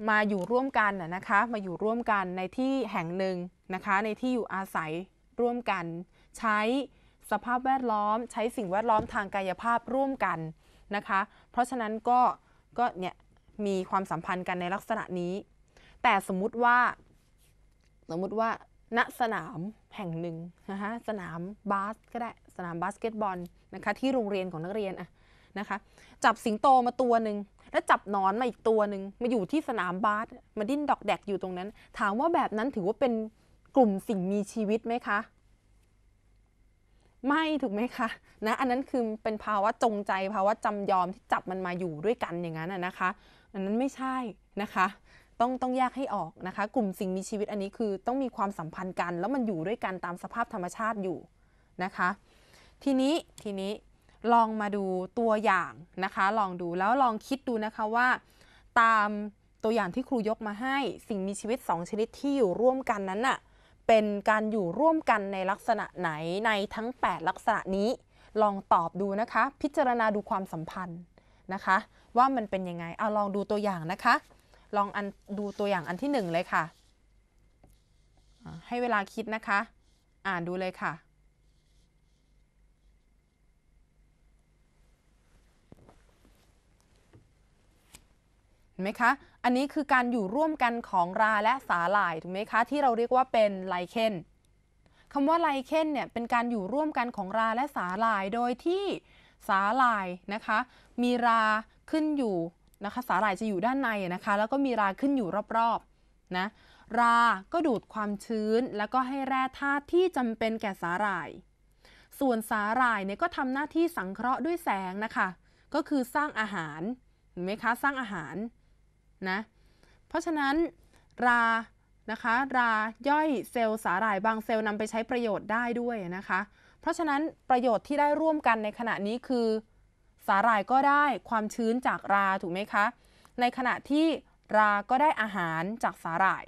มาอยู่ร่วมกันนะคะมาอยู่ร่วมกันในที่แห่งหนึ่งนะคะในที่อยู่อาศัยร่วมกัน ใช้สภาพแวดล้อมใช้สิ่งแวดล้อมทางกายภาพร่วมกันนะคะ เพราะฉะนั้นก็ก็เนี่ยมีความสัมพันธ์กันในลักษณะนี้ แต่สมมุติว่า สมมุติว่าณสนามแห่งหนึ่งนะคะสนามบาสก็ได้สนามบาสเกตบอลนะคะที่โรงเรียนของนักเรียนอะนะคะจับสิงโตมาตัวหนึ่งแล้วจับนอนมาอีกตัวหนึ่งมาอยู่ที่สนามบาสมาดิ้นดอกแดกอยู่ตรงนั้น ถามว่าแบบนั้นถือว่าเป็นกลุ่มสิ่งมีชีวิตไหมคะไม่ถูกไหมคะนะอันนั้นคือเป็นภาวะจงใจภาวะจำยอมที่จับมันมาอยู่ด้วยกันอย่างนั้นนะคะอันนั้นไม่ใช่นะคะต้องต้องแยกให้ออกนะคะ กลุ่มสิ่งมีชีวิตอันนี้คือต้องมีความสัมพันธ์กัน แล้วมันอยู่ด้วยกันตามสภาพธรรมชาติอยู่นะคะ ทีนี้ทีนี้ลองมาดูตัวอย่างนะคะ ลองดูแล้วลองคิดดูนะคะว่าตามตัวอย่างที่ครูยกมาให้ สิ่งมีชีวิต2ชนิดที่อยู่ร่วมกันนั้นน่ะเป็นการอยู่ร่วมกันในลักษณะไหนในทั้ง 8 ลักษณะนี้ ลองตอบดูนะคะ พิจารณาดูความสัมพันธ์นะคะ ว่ามันเป็นยังไงเอาลองดูตัวอย่างนะคะ ลองอันดูตัวอย่างอันที่ 1 เลยค่ะ ให้เวลาคิดนะคะ อ่านดูเลยค่ะ เห็นไหมคะอันนี้คือการอยู่ร่วมกันของราและสาหร่ายถูกไหมคะที่เราเรียกว่าเป็นไลเคนคำว่าไลเคนเนี่ยเป็นการอยู่ร่วมกันของราและสาหร่ายโดยที่สาหร่าย นะคะมีราขึ้นอยู่นะคะสาหร่ายจะอยู่ด้านในนะคะแล้วก็มีราขึ้นอยู่รอบๆนะราก็ดูดความชื้นแล้วก็ให้แร่ธาตุที่จำเป็นแก่สาหร่าย ส่วนสาหร่ายเนี่ยก็ทำหน้าที่สังเคราะห์ด้วยแสงนะคะก็คือสร้างอาหารเห็นไหมคะสร้างอาหารนะเพราะฉะนั้นรา นะคะ ราย่อยเซลล์สาหร่ายบางเซลล์นำไปใช้ประโยชน์ได้ด้วยนะคะ เพราะฉะนั้นประโยชน์ที่ได้ร่วมกันในขณะนี้คือ สาหร่ายก็ได้ความชื้นจากราถูกไหมคะ ในขณะที่รา ก็ได้อาหารจากสาหร่าย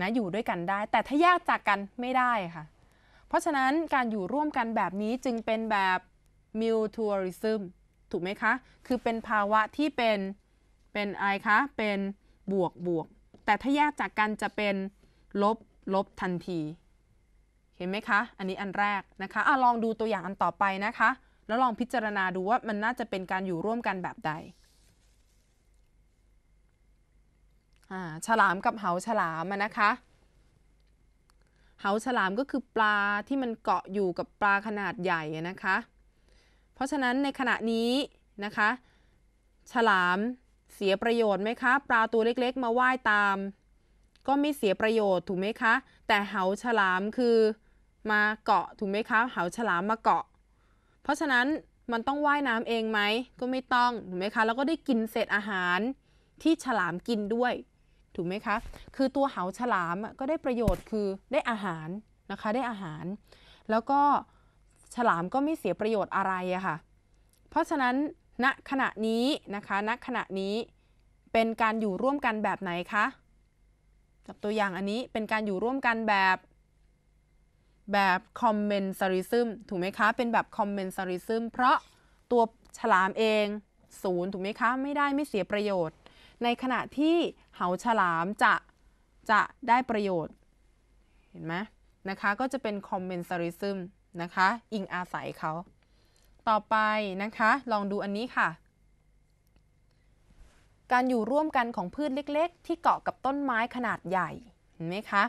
นะอยู่ด้วยกันได้แต่ถ้าแยกจากกันไม่ได้ค่ะ เพราะฉะนั้นการอยู่ร่วมกันแบบนี้จึงเป็นแบบมิวทัวริซึมถูกไหมคะ คือเป็นภาวะที่เป็นเป็นไอคะเป็นบวกบวก แต่ถ้าแยกจากกันจะเป็นลบลบทันที เห็นไหมคะ อันนี้อันแรกนะคะอะลองดูตัวอย่างอันต่อไปนะคะ แล้วลองพิจารณาดูว่ามันน่าจะเป็นการอยู่ร่วมกันแบบใดฉลามกับเหาฉลามนะคะ เหาฉลามก็คือปลาที่มันเกาะอยู่กับปลาขนาดใหญ่นะคะ เพราะฉะนั้นในขณะนี้นะคะ ฉลามเสียประโยชน์ไหมคะ ปลาตัวเล็ก ๆ มาว่ายตาม ก็ไม่เสียประโยชน์ถูกไหมคะ แต่เหาฉลามคือมาเกาะถูกไหมคะ เหาฉลามมาเกาะ เพราะฉะนั้นมันต้องว่ายน้ำเองไหม ก็ไม่ต้องถูกไหมคะแล้วก็ได้กินเศษอาหารที่ฉลามกินด้วย ถูกไหมคะ คือตัวเหาฉลามก็ได้ประโยชน์คือได้อาหารนะคะได้อาหาร แล้วก็ฉลามก็ไม่เสียประโยชน์อะไรอะค่ะ เพราะฉะนั้นณขณะนี้นะคะณขณะนี้เป็นการอยู่ร่วมกันแบบไหนคะจับตัวอย่างอันนี้เป็นการอยู่ร่วมกันแบบแบบคอมเมนซาริซึมถูกไหมคะเป็นแบบคอมเมนซาริซึมเพราะตัวฉลามเอง ศูนย์ ถูกไหมคะไม่ได้ไม่เสียประโยชน์ ในขณะที่เหาฉลามจะจะได้ประโยชน์ เห็นไหมนะคะก็จะเป็นคอมเมนซาริซึมนะคะ อิงอาศัยเขาต่อไปนะคะ ลองดูอันนี้ค่ะ การอยู่ร่วมกันของพืชเล็กๆ ที่เกาะกับต้นไม้ขนาดใหญ่เห็นไหมคะ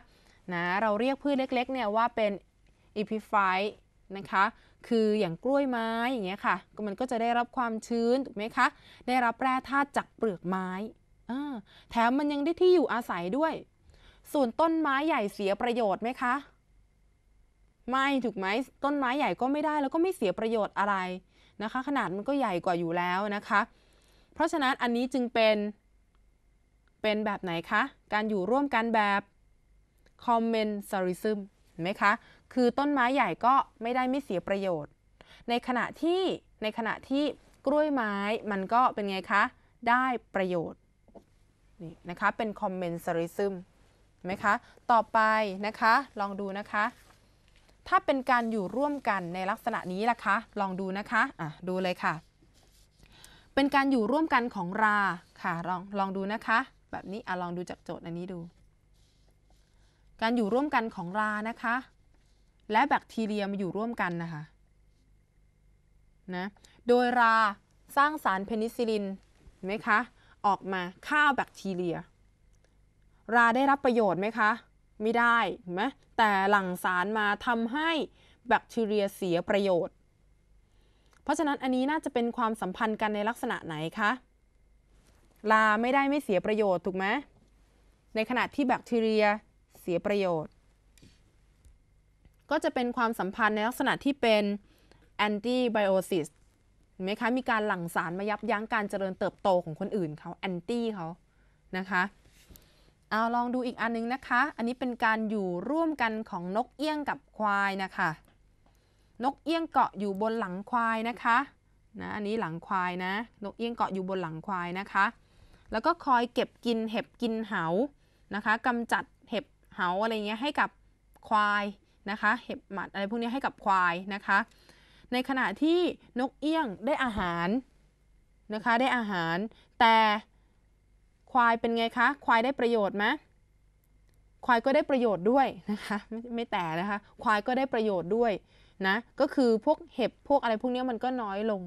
นะเราเรียกพืชเล็กๆเนี่ยว่าเป็น epiphyte นะคะคืออย่างกล้วยไม้อย่างเงี้ยค่ะมันก็จะได้รับความชื้นถูกไหมคะได้รับแร่ธาตุจากเปลือกไม้ แถมมันยังได้ที่อยู่อาศัยด้วย ส่วนต้นไม้ใหญ่เสียประโยชน์ไหมคะไม่ถูกไหมต้นไม้ใหญ่ก็ไม่ได้แล้วก็ไม่เสียประโยชน์อะไรนะคะ ขนาดมันก็ใหญ่กว่าอยู่แล้วนะคะ เพราะฉะนั้นอันนี้จึงเป็นเป็นแบบไหนคะการอยู่ร่วมกันแบบ c o m m e n s a ิ i s m เห็นไหมคะคือต้นไม้ใหญ่ก็ไม่ได้ไม่เสียประโยชน์ ในขณะที่ในขณะที่กล้วยไม้มันก็เป็นไงคะได้ประโยชน์นี่นะคะเป็น c o m m e n s a ิ i s m เห็นไหมคะ ต่อไปนะคะลองดูนะคะถ้าเป็นการอยู่ร่วมกันในลักษณะนี้ล่ะคะ ลองดูนะคะอ่ะดูเลยค่ะ เป็นการอยู่ร่วมกันของราค่ะ ลอง ลองดูนะคะ แบบนี้อ่ะลองดูจากโจทย์อันนี้ดู การอยู่ร่วมกันของรา นะคะ และแบคทีเรียมาอยู่ร่วมกันนะคะ นะ โดยราสร้างสารเพนิซิลิน เห็นไหมคะ ออกมาฆ่าแบคทีเรีย ราได้รับประโยชน์ไหมคะไม่ได้เห็นไหมแต่หลั่งสารมาทำให้แบคทีเรียเสียประโยชน์ เพราะฉะนั้นอันนี้น่าจะเป็นความสัมพันธ์กันในลักษณะไหนคะลาไม่ได้ไม่เสียประโยชน์ถูกไหมในขณะที่แบคทีเรียเสียประโยชน์ ก็จะเป็นความสัมพันธ์ในลักษณะที่เป็นแอนตี้ไบโอซิสเห็นไหมคะ มีการหลั่งสารมายับยั้งการเจริญเติบโตของคนอื่นเขาแอนตี้เขานะคะเอาลองดูอีกอันนึงนะคะ อันนี้เป็นการอยู่ร่วมกันของนกเอี้ยงกับควายนะคะ นกเอี้ยงเกาะอยู่บนหลังควายนะคะนะอันนี้หลังควายนะ นกเอี้ยงเกาะอยู่บนหลังควายนะคะ แล้วก็คอยเก็บกินเห็บกินเหานะคะกำจัดเห็บเหาอะไรเงี้ยให้กับควายนะคะ เห็บหมัดอะไรพวกนี้ให้กับควายนะคะ ในขณะที่นกเอี้ยงได้อาหารนะคะ ได้อาหาร แต่ควายเป็นไงคะ ควายได้ประโยชน์ไหมควายก็ได้ประโยชน์ด้วยนะคะ ไม่ไม่แต่นะคะ ควายก็ได้ประโยชน์ด้วยนะ ก็คือพวกเห็บพวกอะไรพวกนี้มันก็น้อยลง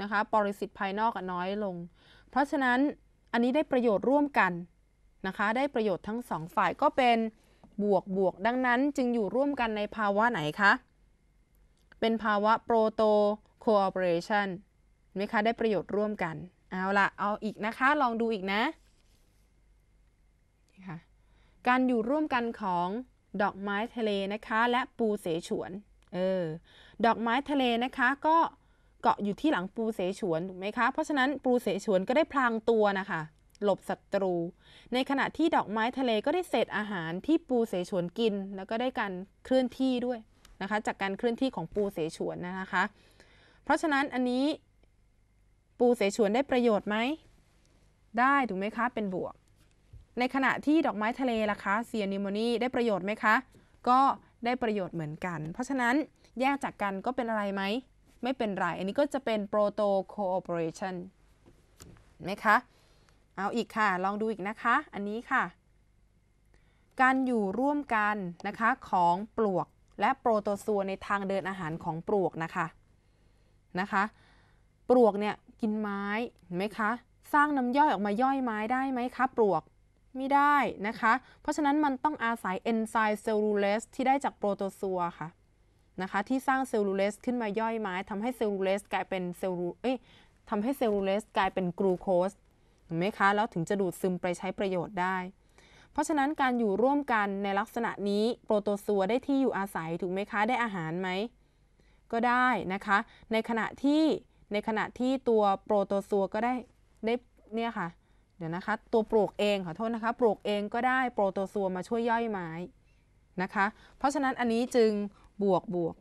นะคะ ปริสิตภายนอกน้อยลง เพราะฉะนั้นอันนี้ได้ประโยชน์ร่วมกันนะคะ ได้ประโยชน์ทั้งสองฝ่ายก็เป็นบวกบวก ดังนั้นจึงอยู่ร่วมกันในภาวะไหนคะ เป็นภาวะโปรโตโคออเปเรชันไหมคะ ได้ประโยชน์ร่วมกัน เอาละเอาอีกนะคะ ลองดูอีกนะการอยู่ร่วมกันของดอกไม้ทะเลนะคะและปูเสฉวน เออ ดอกไม้ทะเลนะคะก็เกาะอยู่ที่หลังปูเสฉวนถูกไหมคะ เพราะฉะนั้นปูเสฉวนก็ได้พลางตัวนะคะหลบศัตรู ในขณะที่ดอกไม้ทะเลก็ได้เศษอาหารที่ปูเสฉวนกิน แล้วก็ได้การเคลื่อนที่ด้วยนะคะ จากการเคลื่อนที่ของปูเสฉวนนะคะ เพราะฉะนั้นอันนี้ปูเสฉวนได้ประโยชน์ไหม ได้ถูกไหมคะ เป็นบวกในขณะที่ดอกไม้ทะเลล่ะคะ เซียนิโมนีได้ประโยชน์ไหมคะ ก็ได้ประโยชน์เหมือนกัน เพราะฉะนั้นแยกจากกันก็เป็นอะไรไหม ไม่เป็นไร อันนี้ก็จะเป็นโปรโตโคออเปอเรชันไหมคะ เอาอีกค่ะ ลองดูอีกนะคะ อันนี้ค่ะ การอยู่ร่วมกันนะคะ ของปลวกและโปรโตซัวในทางเดินอาหารของปลวกนะคะ นะคะ ปลวกเนี่ย กินไม้เห็นไหมคะ สร้างน้ำย่อยออกมาย่อยไม้ได้ไหมคะ ปลวกไม่ได้นะคะ เพราะฉะนั้นมันต้องอาศัยเอนไซม์เซลลูเลสที่ได้จาก โปรโตซัวค่ะนะคะ ที่สร้างเซลลูเลสขึ้นมาย่อยไม้ทำให้เซลลูเลสกลายเป็นเซลลูเอ้ยทำให้เซลลูเลสกลายเป็นกลูโคสเห็นไหมคะแล้วถึงจะดูดซึมไปใช้ประโยชน์ได้ เพราะฉะนั้นการอยู่ร่วมกันในลักษณะนี้ โปรโตซัวได้ที่อยู่อาศัยถูกไหมคะได้อาหารไหมก็ได้นะคะ ในขณะที่ในขณะที่ตัวโปรโตซัวก็ได้ได้เนี่ยค่ะเดี๋ยวนะคะตัวปลูกเองขอโทษนะคะปลูกเองก็ได้โปรโตซัวมาช่วยย่อยไม้นะคะ เพราะฉะนั้นอันนี้จึงบวกบวก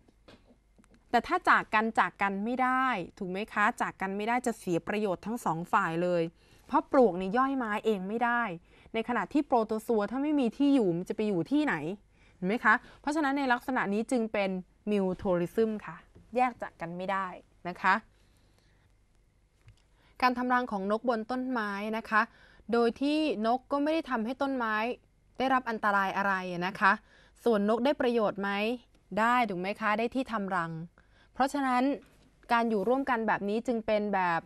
แต่ถ้าจากกันจากกันไม่ได้ ถูกไหมคะจากกันไม่ได้จะเสียประโยชน์ทั้งสองฝ่ายเลย เพราะปลูกนี่ย่อยไม้เองไม่ได้ ในขณะที่โปรโตซัวถ้าไม่มีที่อยู่มันจะไปอยู่ที่ไหนเห็นไหมคะเพราะฉะนั้นในลักษณะนี้จึงเป็นมิวโทริซึมค่ะ แยกจากกันไม่ได้นะคะการทำรังของนกบนต้นไม้นะคะ โดยที่นกก็ไม่ได้ทำให้ต้นไม้ได้รับอันตรายอะไรนะคะ ส่วนนกได้ประโยชน์ไหม ได้ถูกไหมคะ ได้ที่ทำรัง เพราะฉะนั้นการอยู่ร่วมกันแบบนี้จึงเป็นแบบ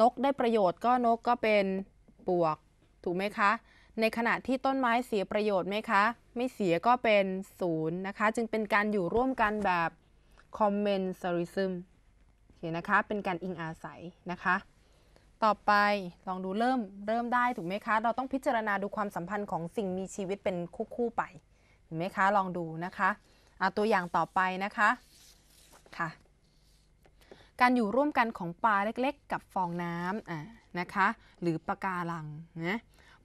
นกได้ประโยชน์ก็นกก็เป็นปวกถูกไหมคะ ในขณะที่ต้นไม้เสียประโยชน์ไหมคะ ไม่เสียก็เป็นศูนย์นะคะ จึงเป็นการอยู่ร่วมกันแบบ commensalism โอเคนะคะ เป็นการอิงอาศัยนะคะต่อไปลองดูเริ่มเริ่มได้ถูกไหมคะ เราต้องพิจารณาดูความสัมพันธ์ของสิ่งมีชีวิตเป็นคู่คู่ไปถูกไหมคะ ลองดูนะคะเอาตัวอย่างต่อไปนะคะ ค่ะการอยู่ร่วมกันของปลาเล็กๆ กับฟองน้ำอ่านะคะ หรือปะการังนะ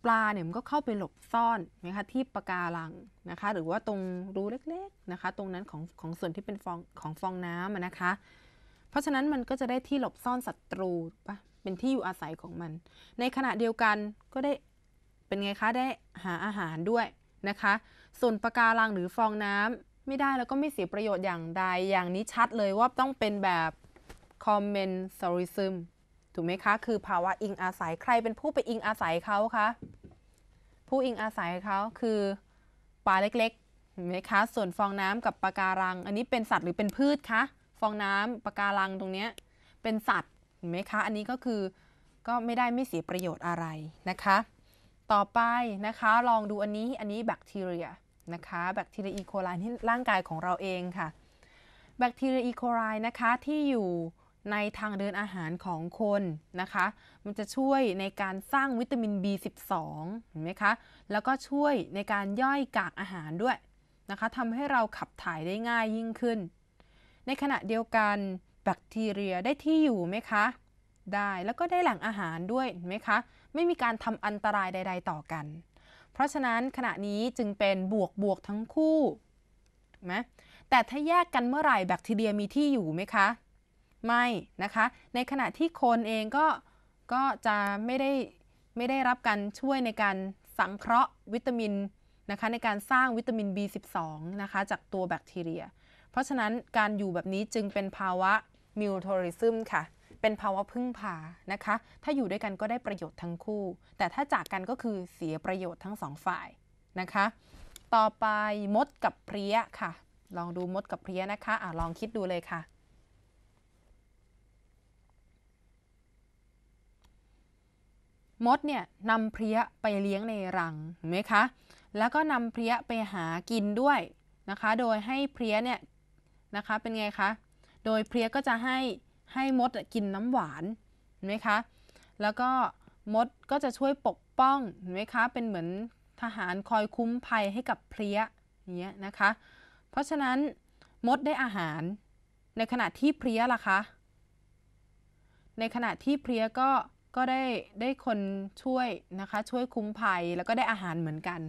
ปลาเนี่ยมันก็เข้าไปหลบซ่อนนะคะที่ปะการังนะคะ หรือว่าตรงรู เล็กๆนะคะ ตรงนั้นของของส่วนที่เป็นฟองของฟองน้ำนะคะ เพราะฉะนั้นมันก็จะได้ที่หลบซ่อนศัตรูปะเป็นที่อยู่อาศัยของมัน ในขณะเดียวกันก็ได้เป็นไงคะ ได้หาอาหารด้วยนะคะ ส่วนปะการังหรือฟองน้ำไม่ได้แล้วก็ไม่เสียประโยชน์อย่างใด อย่างนี้ชัดเลยว่าต้องเป็นแบบ commensalism ถูกไหมคะ คือภาวะอิงอาศัย ใครเป็นผู้ไปอิงอาศัยเขาคะ ผู้อิงอาศัยเขาคือปลาเล็กๆเห็นไหมคะ ส่วนฟองน้ำกับปลาการัง อันนี้เป็นสัตว์หรือเป็นพืชคะ ฟองน้ำปลาการังตรงนี้เป็นสัตว์ห็นไหมคะอันนี้ก็คือก็ไม่ได้ไม่เสียประโยชน์อะไรนะคะ ต่อไปนะคะลองดูอันนี้อันนี้แบคทีเรียนะคะแบคทีเรียอีโคไลที่ร่างกายของเราเองค่ะแบคทีเรียอีโคไลนะคะที่อยู่ในทางเดินอาหารของคนนะคะมันจะช่วยในการสร้างวิตามิน B12 เห็นไหมคะแล้วก็ช่วยในการย่อยกากอาหารด้วยนะคะทำให้เราขับถ่ายได้ง่ายยิ่งขึ้น ในขณะเดียวกันแบคทีเรียได้ที่อยู่ไหมคะ ได้แล้วก็ได้แหล่งอาหารด้วยไหมคะ ไม่มีการทำอันตรายใด ๆ ต่อกัน เพราะฉะนั้นขณะนี้จึงเป็นบวกบวกทั้งคู่ไหมแต่ถ้าแยกกันเมื่อไหร่แบคทีเรียมีที่อยู่ไหมคะ ไม่นะคะในขณะที่คนเองก็ ก็จะไม่ได้ ไม่ได้รับการช่วยในการสังเคราะห์วิตามินนะคะในการสร้างวิตามิน B12 นะคะ จากตัวแบคทีเรีย เพราะฉะนั้นการอยู่แบบนี้จึงเป็นภาวะมิวทอริซึมค่ะ เป็นภาวะพึ่งพา นะคะ ถ้าอยู่ด้วยกันก็ได้ประโยชน์ทั้งคู่ แต่ถ้าจากกันก็คือเสียประโยชน์ทั้งสองฝ่ายนะคะ ต่อไปมดกับเพลี้ยค่ะ ลองดูมดกับเพลี้ยนะคะ อ่ะลองคิดดูเลยค่ะ มดเนี่ยนำเพลี้ยไปเลี้ยงในรังเห็นไหมคะ แล้วก็นำเพลี้ยไปหากินด้วยนะคะ โดยให้เพลี้ยเนี่ยนะคะ เป็นไงคะโดยเพลี้ยก็จะให้ให้มดกินน้ำหวานเห็นไหมคะ แล้วก็มดก็จะช่วยปกป้องเห็นไหมคะ เป็นเหมือนทหารคอยคุ้มภัยให้กับเพลี้ยอย่างเงี้ยนะคะ เพราะฉะนั้นมดได้อาหารในขณะที่เพลี้ยล่ะคะ ในขณะที่เพลี้ยก็ก็ได้ได้คนช่วยนะคะช่วยคุ้มภัยแล้วก็ได้อาหารเหมือนกัน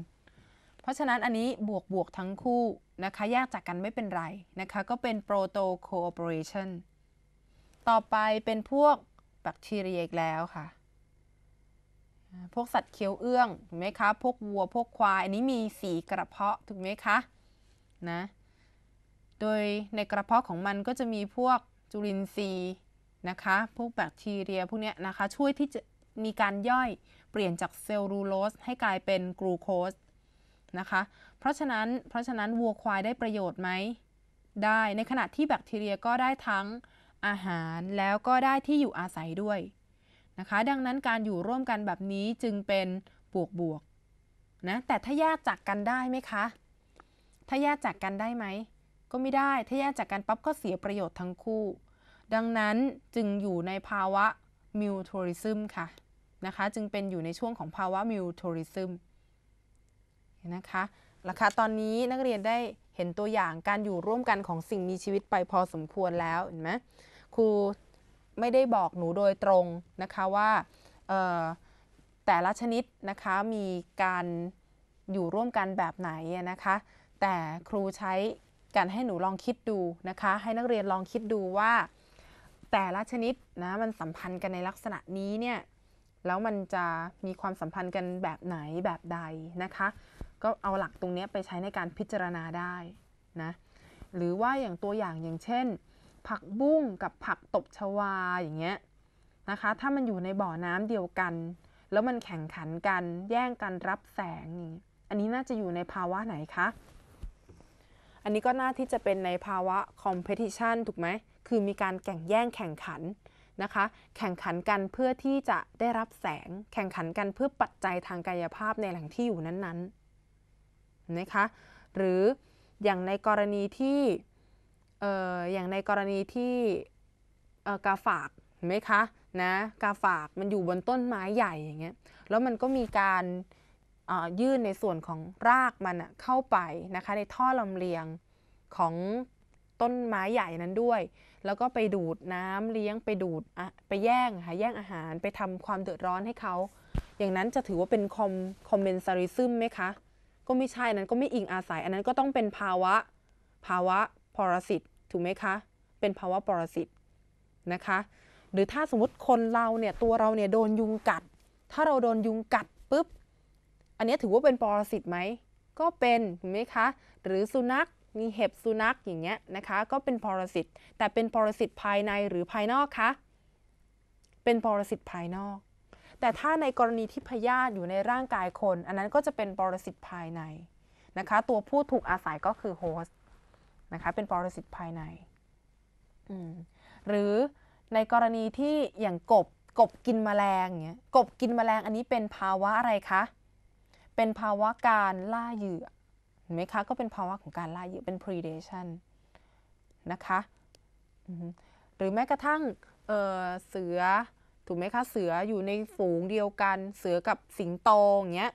ราะฉะนั้น อันนี้ บวก บวกทั้งคู่นะคะแยกจากกันไม่เป็นไรนะคะก็เป็นโปรโตโคออเปอเรชันต่อไปเป็นพวกแบคทีเรียอีกแล้วค่ะ พวกสัตว์เคี้ยวเอื้องถูกไหมคะพวกวัวพวกควายอันนี้มีสีกระเพาะ ถูกไหมคะนะ โดยในกระเพาะของมัน ก็จะมีพวกจุลินทรีย์นะคะพวกแบคทีเรียพวกนี้นะคะช่วยที่จะมีการย่อยเปลี่ยนจากเซลลูโลสให้กลายเป็นกลูโคสนะคะเพราะฉะนั้นเพราะฉะนั้นวัวควายได้ประโยชน์ไหมได้ในขณะที่แบคทีเรียก็ได้ทั้งอาหารแล้วก็ได้ที่อยู่อาศัยด้วยนะคะดังนั้นการอยู่ร่วมกันแบบนี้จึงเป็นบวกบวกนะแต่ถ้าแยกจากกันได้ไหมคะถ้าแยกจากกันได้ไหมก็ไม่ได้ถ้าแยกจากกันปั๊บก็เสียประโยชน์ทั้งคู่ ดังนั้นจึงอยู่ในภาวะมิวทอริซึมค่ะนะคะจึงเป็นอยู่ในช่วงของภาวะมิวทอริซึมนะคะ ราคาตอนนี้นักเรียนได้เห็นตัวอย่างการอยู่ร่วมกันของสิ่งมีชีวิตไปพอสมควรแล้วเห็นไหมครูไม่ได้บอกหนูโดยตรงนะคะว่าแต่ละชนิดนะคะมีการอยู่ร่วมกันแบบไหนนะคะ แต่ครูใช้การให้หนูลองคิดดูนะคะ ให้นักเรียนลองคิดดูว่า แต่ละชนิดนะมันสัมพันธ์กันในลักษณะนี้เนี่ยแล้วมันจะมีความสัมพันธ์กันแบบไหนแบบใดนะคะก็เอาหลักตรงนี้ไปใช้ในการพิจารณาได้นะ หรือว่าอย่างตัวอย่างอย่างเช่น ผักบุ้งกับผักตบชวาอย่างเงี้ยนะคะ ถ้ามันอยู่ในบ่อน้ำเดียวกัน แล้วมันแข่งขันกัน แย่งกันรับแสงีอันนี้น่าจะอยู่ในภาวะไหนคะ อันนี้ก็น่าที่จะเป็นในภาวะ competition ถูกไหมคือมีการแข่งแย่งแข่งขันนะคะ แข่งขันกันเพื่อที่จะได้รับแสง แข่งขันกันเพื่อปัจจัยทางกายภาพในแหล่งที่อยู่นั้นๆนะคะ หรืออย่างในกรณีที่เอ่ออย่างในกรณีที่เอ่อกาฝากเห็นไหมคะ นะกาฝากมันอยู่บนต้นไม้ใหญ่อย่างเงี้ย แล้วมันก็มีการยื่นในส่วนของรากมันเข้าไปนะคะในท่อลำเลียงของต้นไม้ใหญ่นั้นด้วย แล้วก็ไปดูดน้ำเลี้ยงไปดูดไปแย่งค่ะแย่งอาหารไปทำความเดือดร้อนให้เขา อย่างนั้นจะถือว่าเป็นคอมคอมเมนซาริซึมไหมคะก็ไม่ใช่นั้นก็ไม่อิงอาศัยอันนั้นก็ต้องเป็นภาวะภาวะปรสิตถูกไหมคะเป็นภาวะปรสิตนะคะหรือถ้าสมมติคนเราเนี่ยตัวเราเนี่ยโดนยุงกัด ถ้าเราโดนยุงกัดปุ๊บ อันนี้ถือว่าเป็นปรสิตไหมก็เป็นถูกไหมคะหรือสุนัขมีเห็บสุนัขอย่างเงี้ยนะคะก็เป็นปรสิตแต่เป็นปรสิตภายในหรือภายนอกคะเป็นปรสิตภายนอกแต่ถ้าในกรณีที่พยาธิอยู่ในร่างกายคน อันนั้นก็จะเป็นปรสิตภายในนะคะตัวผู้ถูกอาศัยก็คือโฮสต์นะคะเป็นปรสิตภายในหรือในกรณีที่อย่างกบกบกินมแมลงเงี้ยกบกินมแมลงอันนี้เป็นภาวะอะไรคะเป็นภาวะการล่าเหยื่อเห็นไหมคะก็เป็นภาวะของการล่าเหยื่อเป็น predation นะคะหรือแม้กระทั่งเเสือถูกไหมคะ เสืออยู่ในฝูงเดียวกัน เสือกับสิงโตอย่างเงี้ย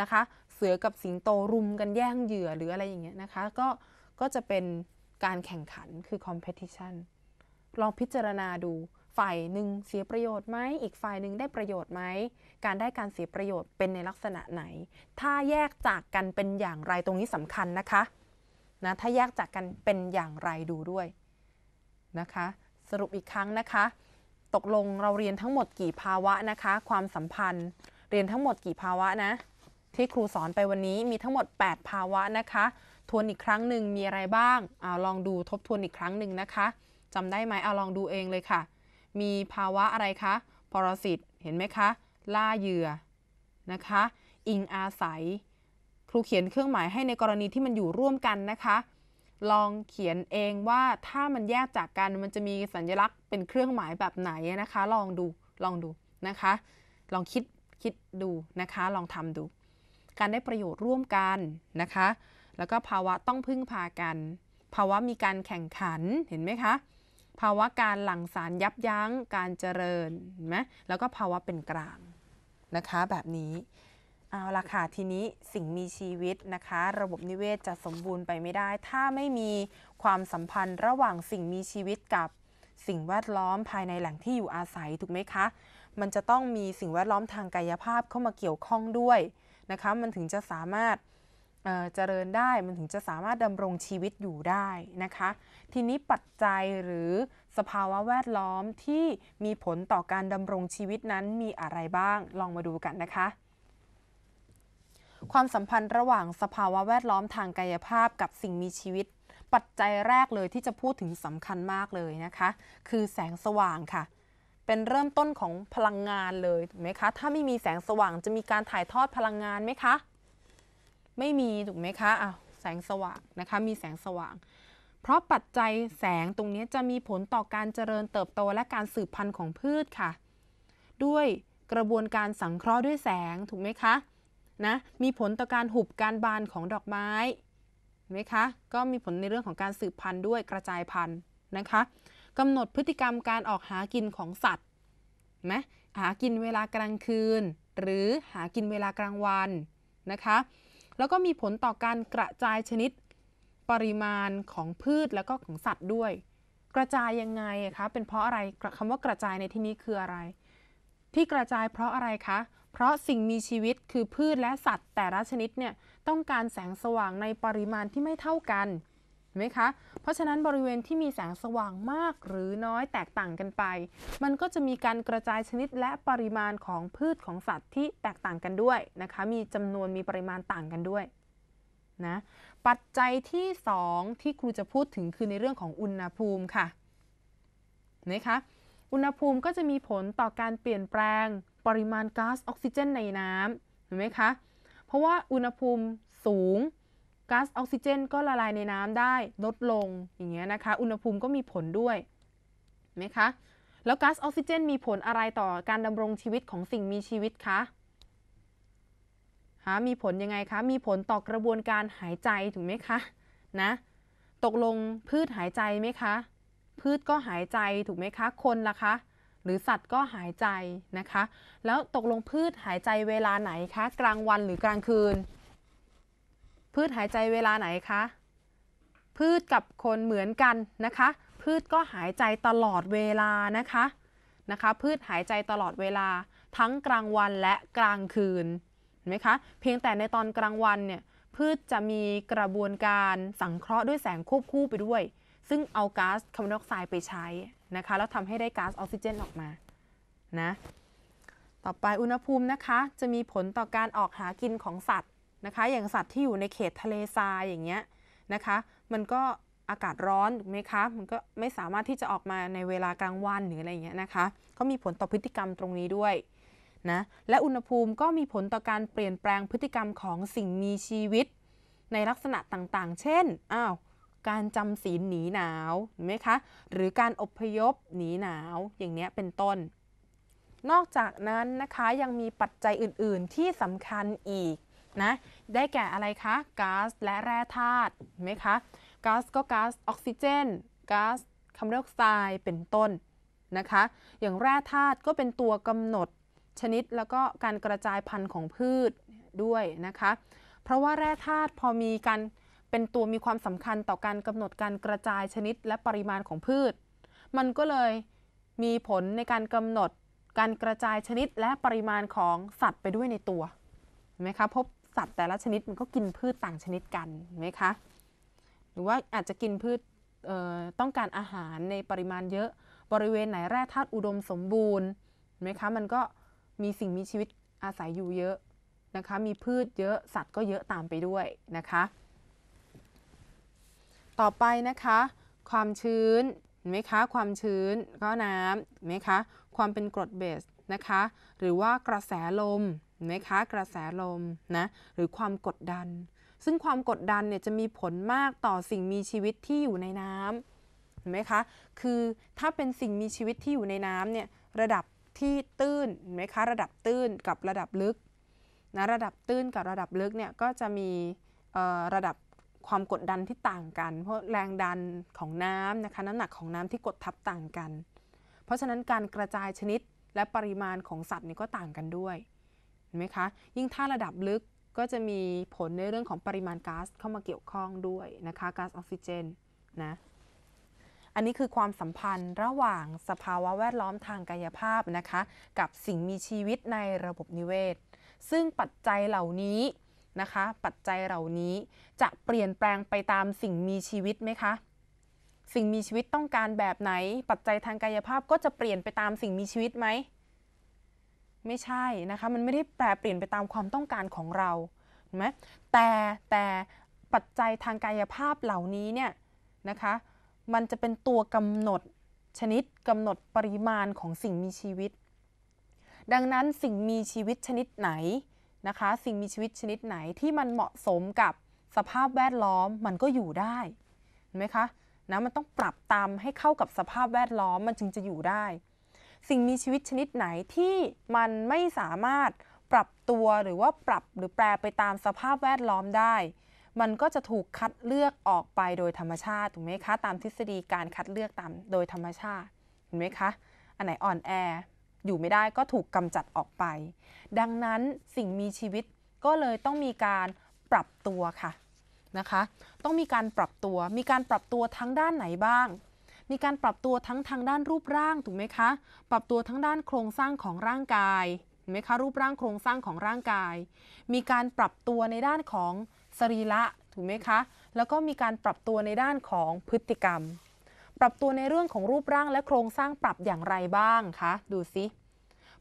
นะคะเสือกับสิงโตรุมกันแย่งเหยื่อหรืออะไรอย่างเงี้ยนะคะก็ก็จะเป็นการแข่งขันคือ competition ลองพิจารณาดูฝ่ายหนึ่งเสียประโยชน์ไหมอีกฝ่ายหนึ่งได้ประโยชน์ไหมการได้การเสียประโยชน์เป็นในลักษณะไหน ถ้าแยกจากกันเป็นอย่างไรตรงนี้สำคัญนะคะนะถ้าแยกจากกันเป็นอย่างไรดูด้วยนะคะ สรุปอีกครั้งนะคะตกลงเราเรียนทั้งหมดกี่ภาวะนะคะ ความสัมพันธ์ เรียนทั้งหมดกี่ภาวะนะ ที่ครูสอนไปวันนี้มีทั้งหมด 8 ภาวะนะคะทวนอีกครั้งหนึ่งมีอะไรบ้างเอาลองดูทบทวนอีกครั้งหนึ่งนะคะจำได้ไหมเอาลองดูเองเลยค่ะ มีภาวะอะไรคะปรสิตเห็นไหมคะ ล่าเหยื่อนะคะ อิงอาศัย ครูเขียนเครื่องหมายให้ในกรณีที่มันอยู่ร่วมกันนะคะลองเขียนเองว่าถ้ามันแยกจากกันมันจะมีสัญลักษณ์เป็นเครื่องหมายแบบไหนนะคะ ลองดูลองดูนะคะ ลองคิดคิดดูนะคะลองทำดู การได้ประโยชน์ร่วมกันนะคะ แล้วก็ภาวะต้องพึ่งพากัน ภาวะมีการแข่งขันเห็นไหมคะภาวะการหลั่งสารยับยั้งการเจริญเห็นไหมแล้วก็ภาวะเป็นกลางนะคะ แบบนี้เอาละค่ะทีนี้สิ่งมีชีวิตนะคะ ระบบนิเวศจะสมบูรณ์ไปไม่ได้ ถ้าไม่มีความสัมพันธ์ระหว่างสิ่งมีชีวิตกับสิ่งแวดล้อมภายในแหล่งที่อยู่อาศัยถูกไหมคะ มันจะต้องมีสิ่งแวดล้อมทางกายภาพเข้ามาเกี่ยวข้องด้วยนะคะมันถึงจะสามารถเจริญได้ มันถึงจะสามารถดำรงชีวิตอยู่ได้นะคะ ทีนี้ปัจจัยหรือสภาวะแวดล้อมที่มีผลต่อการดำรงชีวิตนั้นมีอะไรบ้างลองมาดูกันนะคะความสัมพันธ์ระหว่างสภาวะแวดล้อมทางกายภาพกับสิ่งมีชีวิต ปัจจัยแรกเลยที่จะพูดถึงสำคัญมากเลยนะคะ คือแสงสว่างค่ะ เป็นเริ่มต้นของพลังงานเลยถูกไหมคะถ้าไม่มีแสงสว่างจะมีการถ่ายทอดพลังงานไหมคะ ไม่มีถูกไหมคะอ้าวแสงสว่างนะคะ มีแสงสว่าง เพราะปัจจัยแสงตรงนี้จะมีผลต่อการเจริญเติบโต และการสืบพันธุ์ของพืชค่ะ ด้วยกระบวนการสังเคราะห์ด้วยแสงถูกไหมคะนะมีผลต่อการหุบการบานของดอกไม้เห็นไหมคะก็มีผลในเรื่องของการสืบพันธุ์ด้วยกระจายพันธุ์นะคะกำหนดพฤติกรรมการออกหากินของสัตว์ไหมหากินเวลากลางคืน หรือหากินเวลากลางวันนะคะ แล้วก็มีผลต่อการกระจายชนิดปริมาณของพืชแล้วก็ของสัตว์ด้วย กระจายยังไงคะเป็นเพราะอะไรคำว่ากระจายในที่นี้คืออะไร ที่กระจายเพราะอะไรคะเพราะสิ่งมีชีวิตคือพืชและสัตว์ แต่ละชนิดเนี่ยต้องการแสงสว่างในปริมาณที่ไม่เท่ากันเห็นไหมคะเพราะฉะนั้นบริเวณที่มีแสงสว่างมากหรือน้อยแตกต่างกันไป มันก็จะมีการกระจายชนิดและปริมาณของพืชของสัตว์ที่แตกต่างกันด้วยนะคะมีจำนวนมีปริมาณต่างกันด้วยนะปัจจัยที่2ที่ครูจะพูดถึงคือในเรื่องของอุณหภูมิค่ะเห็นไหมคะอุณหภูมิก็จะมีผลต่อการเปลี่ยนแปลงปริมาณก๊าซออกซิเจนในน้ำเห็นไหมคะ เพราะว่าอุณหภูมิสูงก๊าซออกซิเจน ก็ละลายในน้ำได้ลดลงอย่างเงี้ยนะคะ อุณหภูมิก็มีผลด้วยเห็นไหมคะแล้วก๊าซออกซิเจน มีผลอะไรต่อการดำรงชีวิตของสิ่งมีชีวิตคะหามีผลยังไงคะมีผลต่อกระบวนการหายใจถูกไหมคะนะตกลงพืชหายใจไหมคะพืชก็หายใจถูกไหมคะ คนล่ะคะหรือสัตว์ก็หายใจนะคะ แล้วตกลงพืชหายใจเวลาไหนคะ กลางวันหรือกลางคืน พืชหายใจเวลาไหนคะ พืชกับคนเหมือนกันนะคะ พืชก็หายใจตลอดเวลานะคะ นะคะ พืชหายใจตลอดเวลาทั้งกลางวันและกลางคืน เห็นไหมคะ เพียงแต่ในตอนกลางวันเนี่ย พืชจะมีกระบวนการสังเคราะห์ด้วยแสงควบคู่ไปด้วย ซึ่งเอาก๊าซคาร์บอนไดออกไซด์ไปใช้นะคะแล้วทำให้ได้ก๊าซออกซิเจนออกมา นะ ต่อไปอุณหภูมินะคะจะมีผลต่อการออกหากินของสัตว์นะคะอย่างสัตว์ที่อยู่ในเขตทะเลทรายอย่างเงี้ยนะคะมันก็อากาศร้อนถูกไหมคะมันก็ไม่สามารถที่จะออกมาในเวลากลางวันหรืออะไรเงี้ยนะคะก็มีผลต่อพฤติกรรมตรงนี้ด้วยนะและอุณหภูมิก็มีผลต่อการเปลี่ยนแปลงพฤติกรรมของสิ่งมีชีวิตในลักษณะต่างๆ เช่นอ้าวการจำศีลหนีหนาวเห็นไหมคะหรือการอพยพหนีหนาวอย่างเนี้ยเป็นต้น นอกจากนั้นนะคะยังมีปัจจัยอื่นๆที่สำคัญอีกนะได้แก่อะไรคะก๊าซและแร่ธาตุเห็นไหมคะก๊าซก็ก๊าซออกซิเจนก๊าซคาร์บอนไดออกไซด์เป็นต้นนะคะอย่างแร่ธาตุก็เป็นตัวกำหนดชนิดแล้วก็การกระจายพันธุ์ของพืชด้วยนะคะเพราะว่าแร่ธาตุพอมีการเป็นตัวมีความสำคัญต่อการกำหนดการกระจายชนิดและปริมาณของพืช มันก็เลยมีผลในการกำหนดการกระจายชนิดและปริมาณของสัตว์ไปด้วยในตัว เห็นไหมคะพบสัตว์แต่ละชนิดมันก็กินพืชต่างชนิดกัน เห็นไหมคะ หรือว่าอาจจะกินพืชต้องการอาหารในปริมาณเยอะ บริเวณไหนแร่ธาตุอุดมสมบูรณ์ เห็นไหมคะ มันก็มีสิ่งมีชีวิตอาศัยอยู่เยอะนะคะ มีพืชเยอะ สัตว์ก็เยอะตามไปด้วยนะคะต่อไปนะคะ ความชื้นเห็นไหมคะความชื้นก็น้ำเห็นไหมคะความเป็นกรดเบสนะคะหรือว่ากระแสลมเห็นไหมคะกระแสลมนะหรือความกดดัน ซึ่งความกดดันเนี่ยจะมีผลมากต่อสิ่งมีชีวิตที่อยู่ในน้ำเห็นไหมคะคือถ้าเป็นสิ่งมีชีวิตที่อยู่ในน้ำเนี่ยระดับที่ตื้นเห็นไหมคะ ระดับตื้นกับระดับลึก นะระดับตื้นกับระดับลึกเนี่ยก็จะมีระดับความกดดันที่ต่างกันเพราะแรงดันของน้ำนะคะน้ำหนักของน้ำที่กดทับต่างกัน เพราะฉะนั้นการกระจายชนิดและปริมาณของสัตว์นี่ก็ต่างกันด้วยเห็นไหมคะยิ่งถ้าระดับลึกก็จะมีผลในเรื่องของปริมาณก๊าซเข้ามาเกี่ยวข้องด้วยนะคะก๊าซออกซิเจนนะอันนี้คือความสัมพันธ์ระหว่างสภาวะแวดล้อมทางกายภาพนะคะกับสิ่งมีชีวิตในระบบนิเวศ ซึ่งปัจจัยเหล่านี้นะคะปัจจัยเหล่านี้จะเปลี่ยนแปลงไปตามสิ่งมีชีวิตไหมคะสิ่งมีชีวิตต้องการแบบไหน ปัจจัยทางกายภาพก็จะเปลี่ยนไปตามสิ่งมีชีวิตไหมไม่ใช่นะคะมันไม่ได้แปลเปลี่ยนไปตามความต้องการของเราเห็นไหมแต่แต่ปัจจัยทางกายภาพเหล่านี้เนี่ยนะคะมันจะเป็นตัวกำหนดชนิดกำหนดปริมาณของสิ่งมีชีวิต ดังนั้นสิ่งมีชีวิตชนิดไหนนะคะสิ่งมีชีวิตชนิดไหนที่มันเหมาะสมกับสภาพแวดล้อมมันก็อยู่ได้เห็นไหมคะนะมันต้องปรับตามให้เข้ากับสภาพแวดล้อมมันจึงจะอยู่ได้ สิ่งมีชีวิตชนิดไหนที่มันไม่สามารถปรับตัวหรือว่าปรับหรือแปรไปตามสภาพแวดล้อมได้ มันก็จะถูกคัดเลือกออกไปโดยธรรมชาติถูกไหมคะ ตามทฤษฎีการคัดเลือกตามโดยธรรมชาติเห็นไหมคะ อันไหนอ่อนแออยู่ไม่ได้ก็ถูกกำจัดออกไป ดังนั้นสิ่งมีชีวิตก็เลยต้องมีการปรับตัวค่ะนะคะ ต้องมีการปรับตัว มีการปรับตัวทั้งด้านไหนบ้าง มีการปรับตัวทั้งทางด้านรูปร่างถูกไหมคะ ปรับตัวทั้งด้านโครงสร้างของร่างกายเห็นไหมคะรูปร่างโครงสร้างของร่างกาย มีการปรับตัวในด้านของสรีระถูกไหมคะ แล้วก็มีการปรับตัวในด้านของพฤติกรรมปรับตัวในเรื่องของรูปร่างและโครงสร้างปรับอย่างไรบ้างคะดูซิ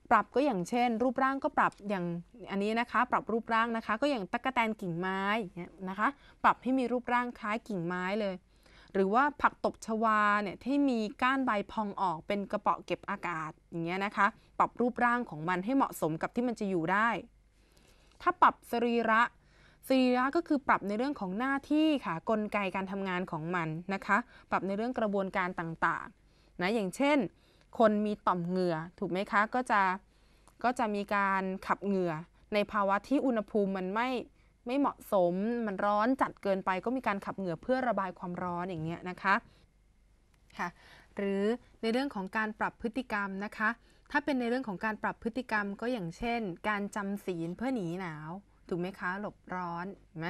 ปรับก็อย่างเช่น รูปร่างก็ปรับอย่างอันนี้นะคะปรับรูปร่างนะคะ ก็อย่างตะกะแตนกิ่งไม้นะคะ ปรับให้มีรูปร่างคล้ายกิ่งไม้เลย หรือว่าผักตบชวาเนี่ยที่มีก้านใบพองออกเป็นกระเป๋ะเก็บอากาศอย่างเงี้ยนะคะ ปรับรูปร่างของมันให้เหมาะสมกับที่มันจะอยู่ได้ ถ้าปรับสรีระสรีระก็คือปรับในเรื่องของหน้าที่ค่ะกลไกการทำงานของมันนะคะปรับในเรื่องกระบวนการต่างๆนะอย่างเช่นคนมีต่อมเหงื่อถูกไหมคะก็จะก็จะมีการขับเหงื่อในภาวะที่อุณหภูมิมันไม่ไม่เหมาะสมมันร้อนจัดเกินไปก็มีการขับเหงื่อเพื่อระบายความร้อนอย่างเงี้ยนะคะค่ะหรือในเรื่องของการปรับพฤติกรรมนะคะถ้าเป็นในเรื่องของการปรับพฤติกรรมก็อย่างเช่น การจำศีลเพื่อหนีหนาวถูกไหมคะหลบร้อนไหม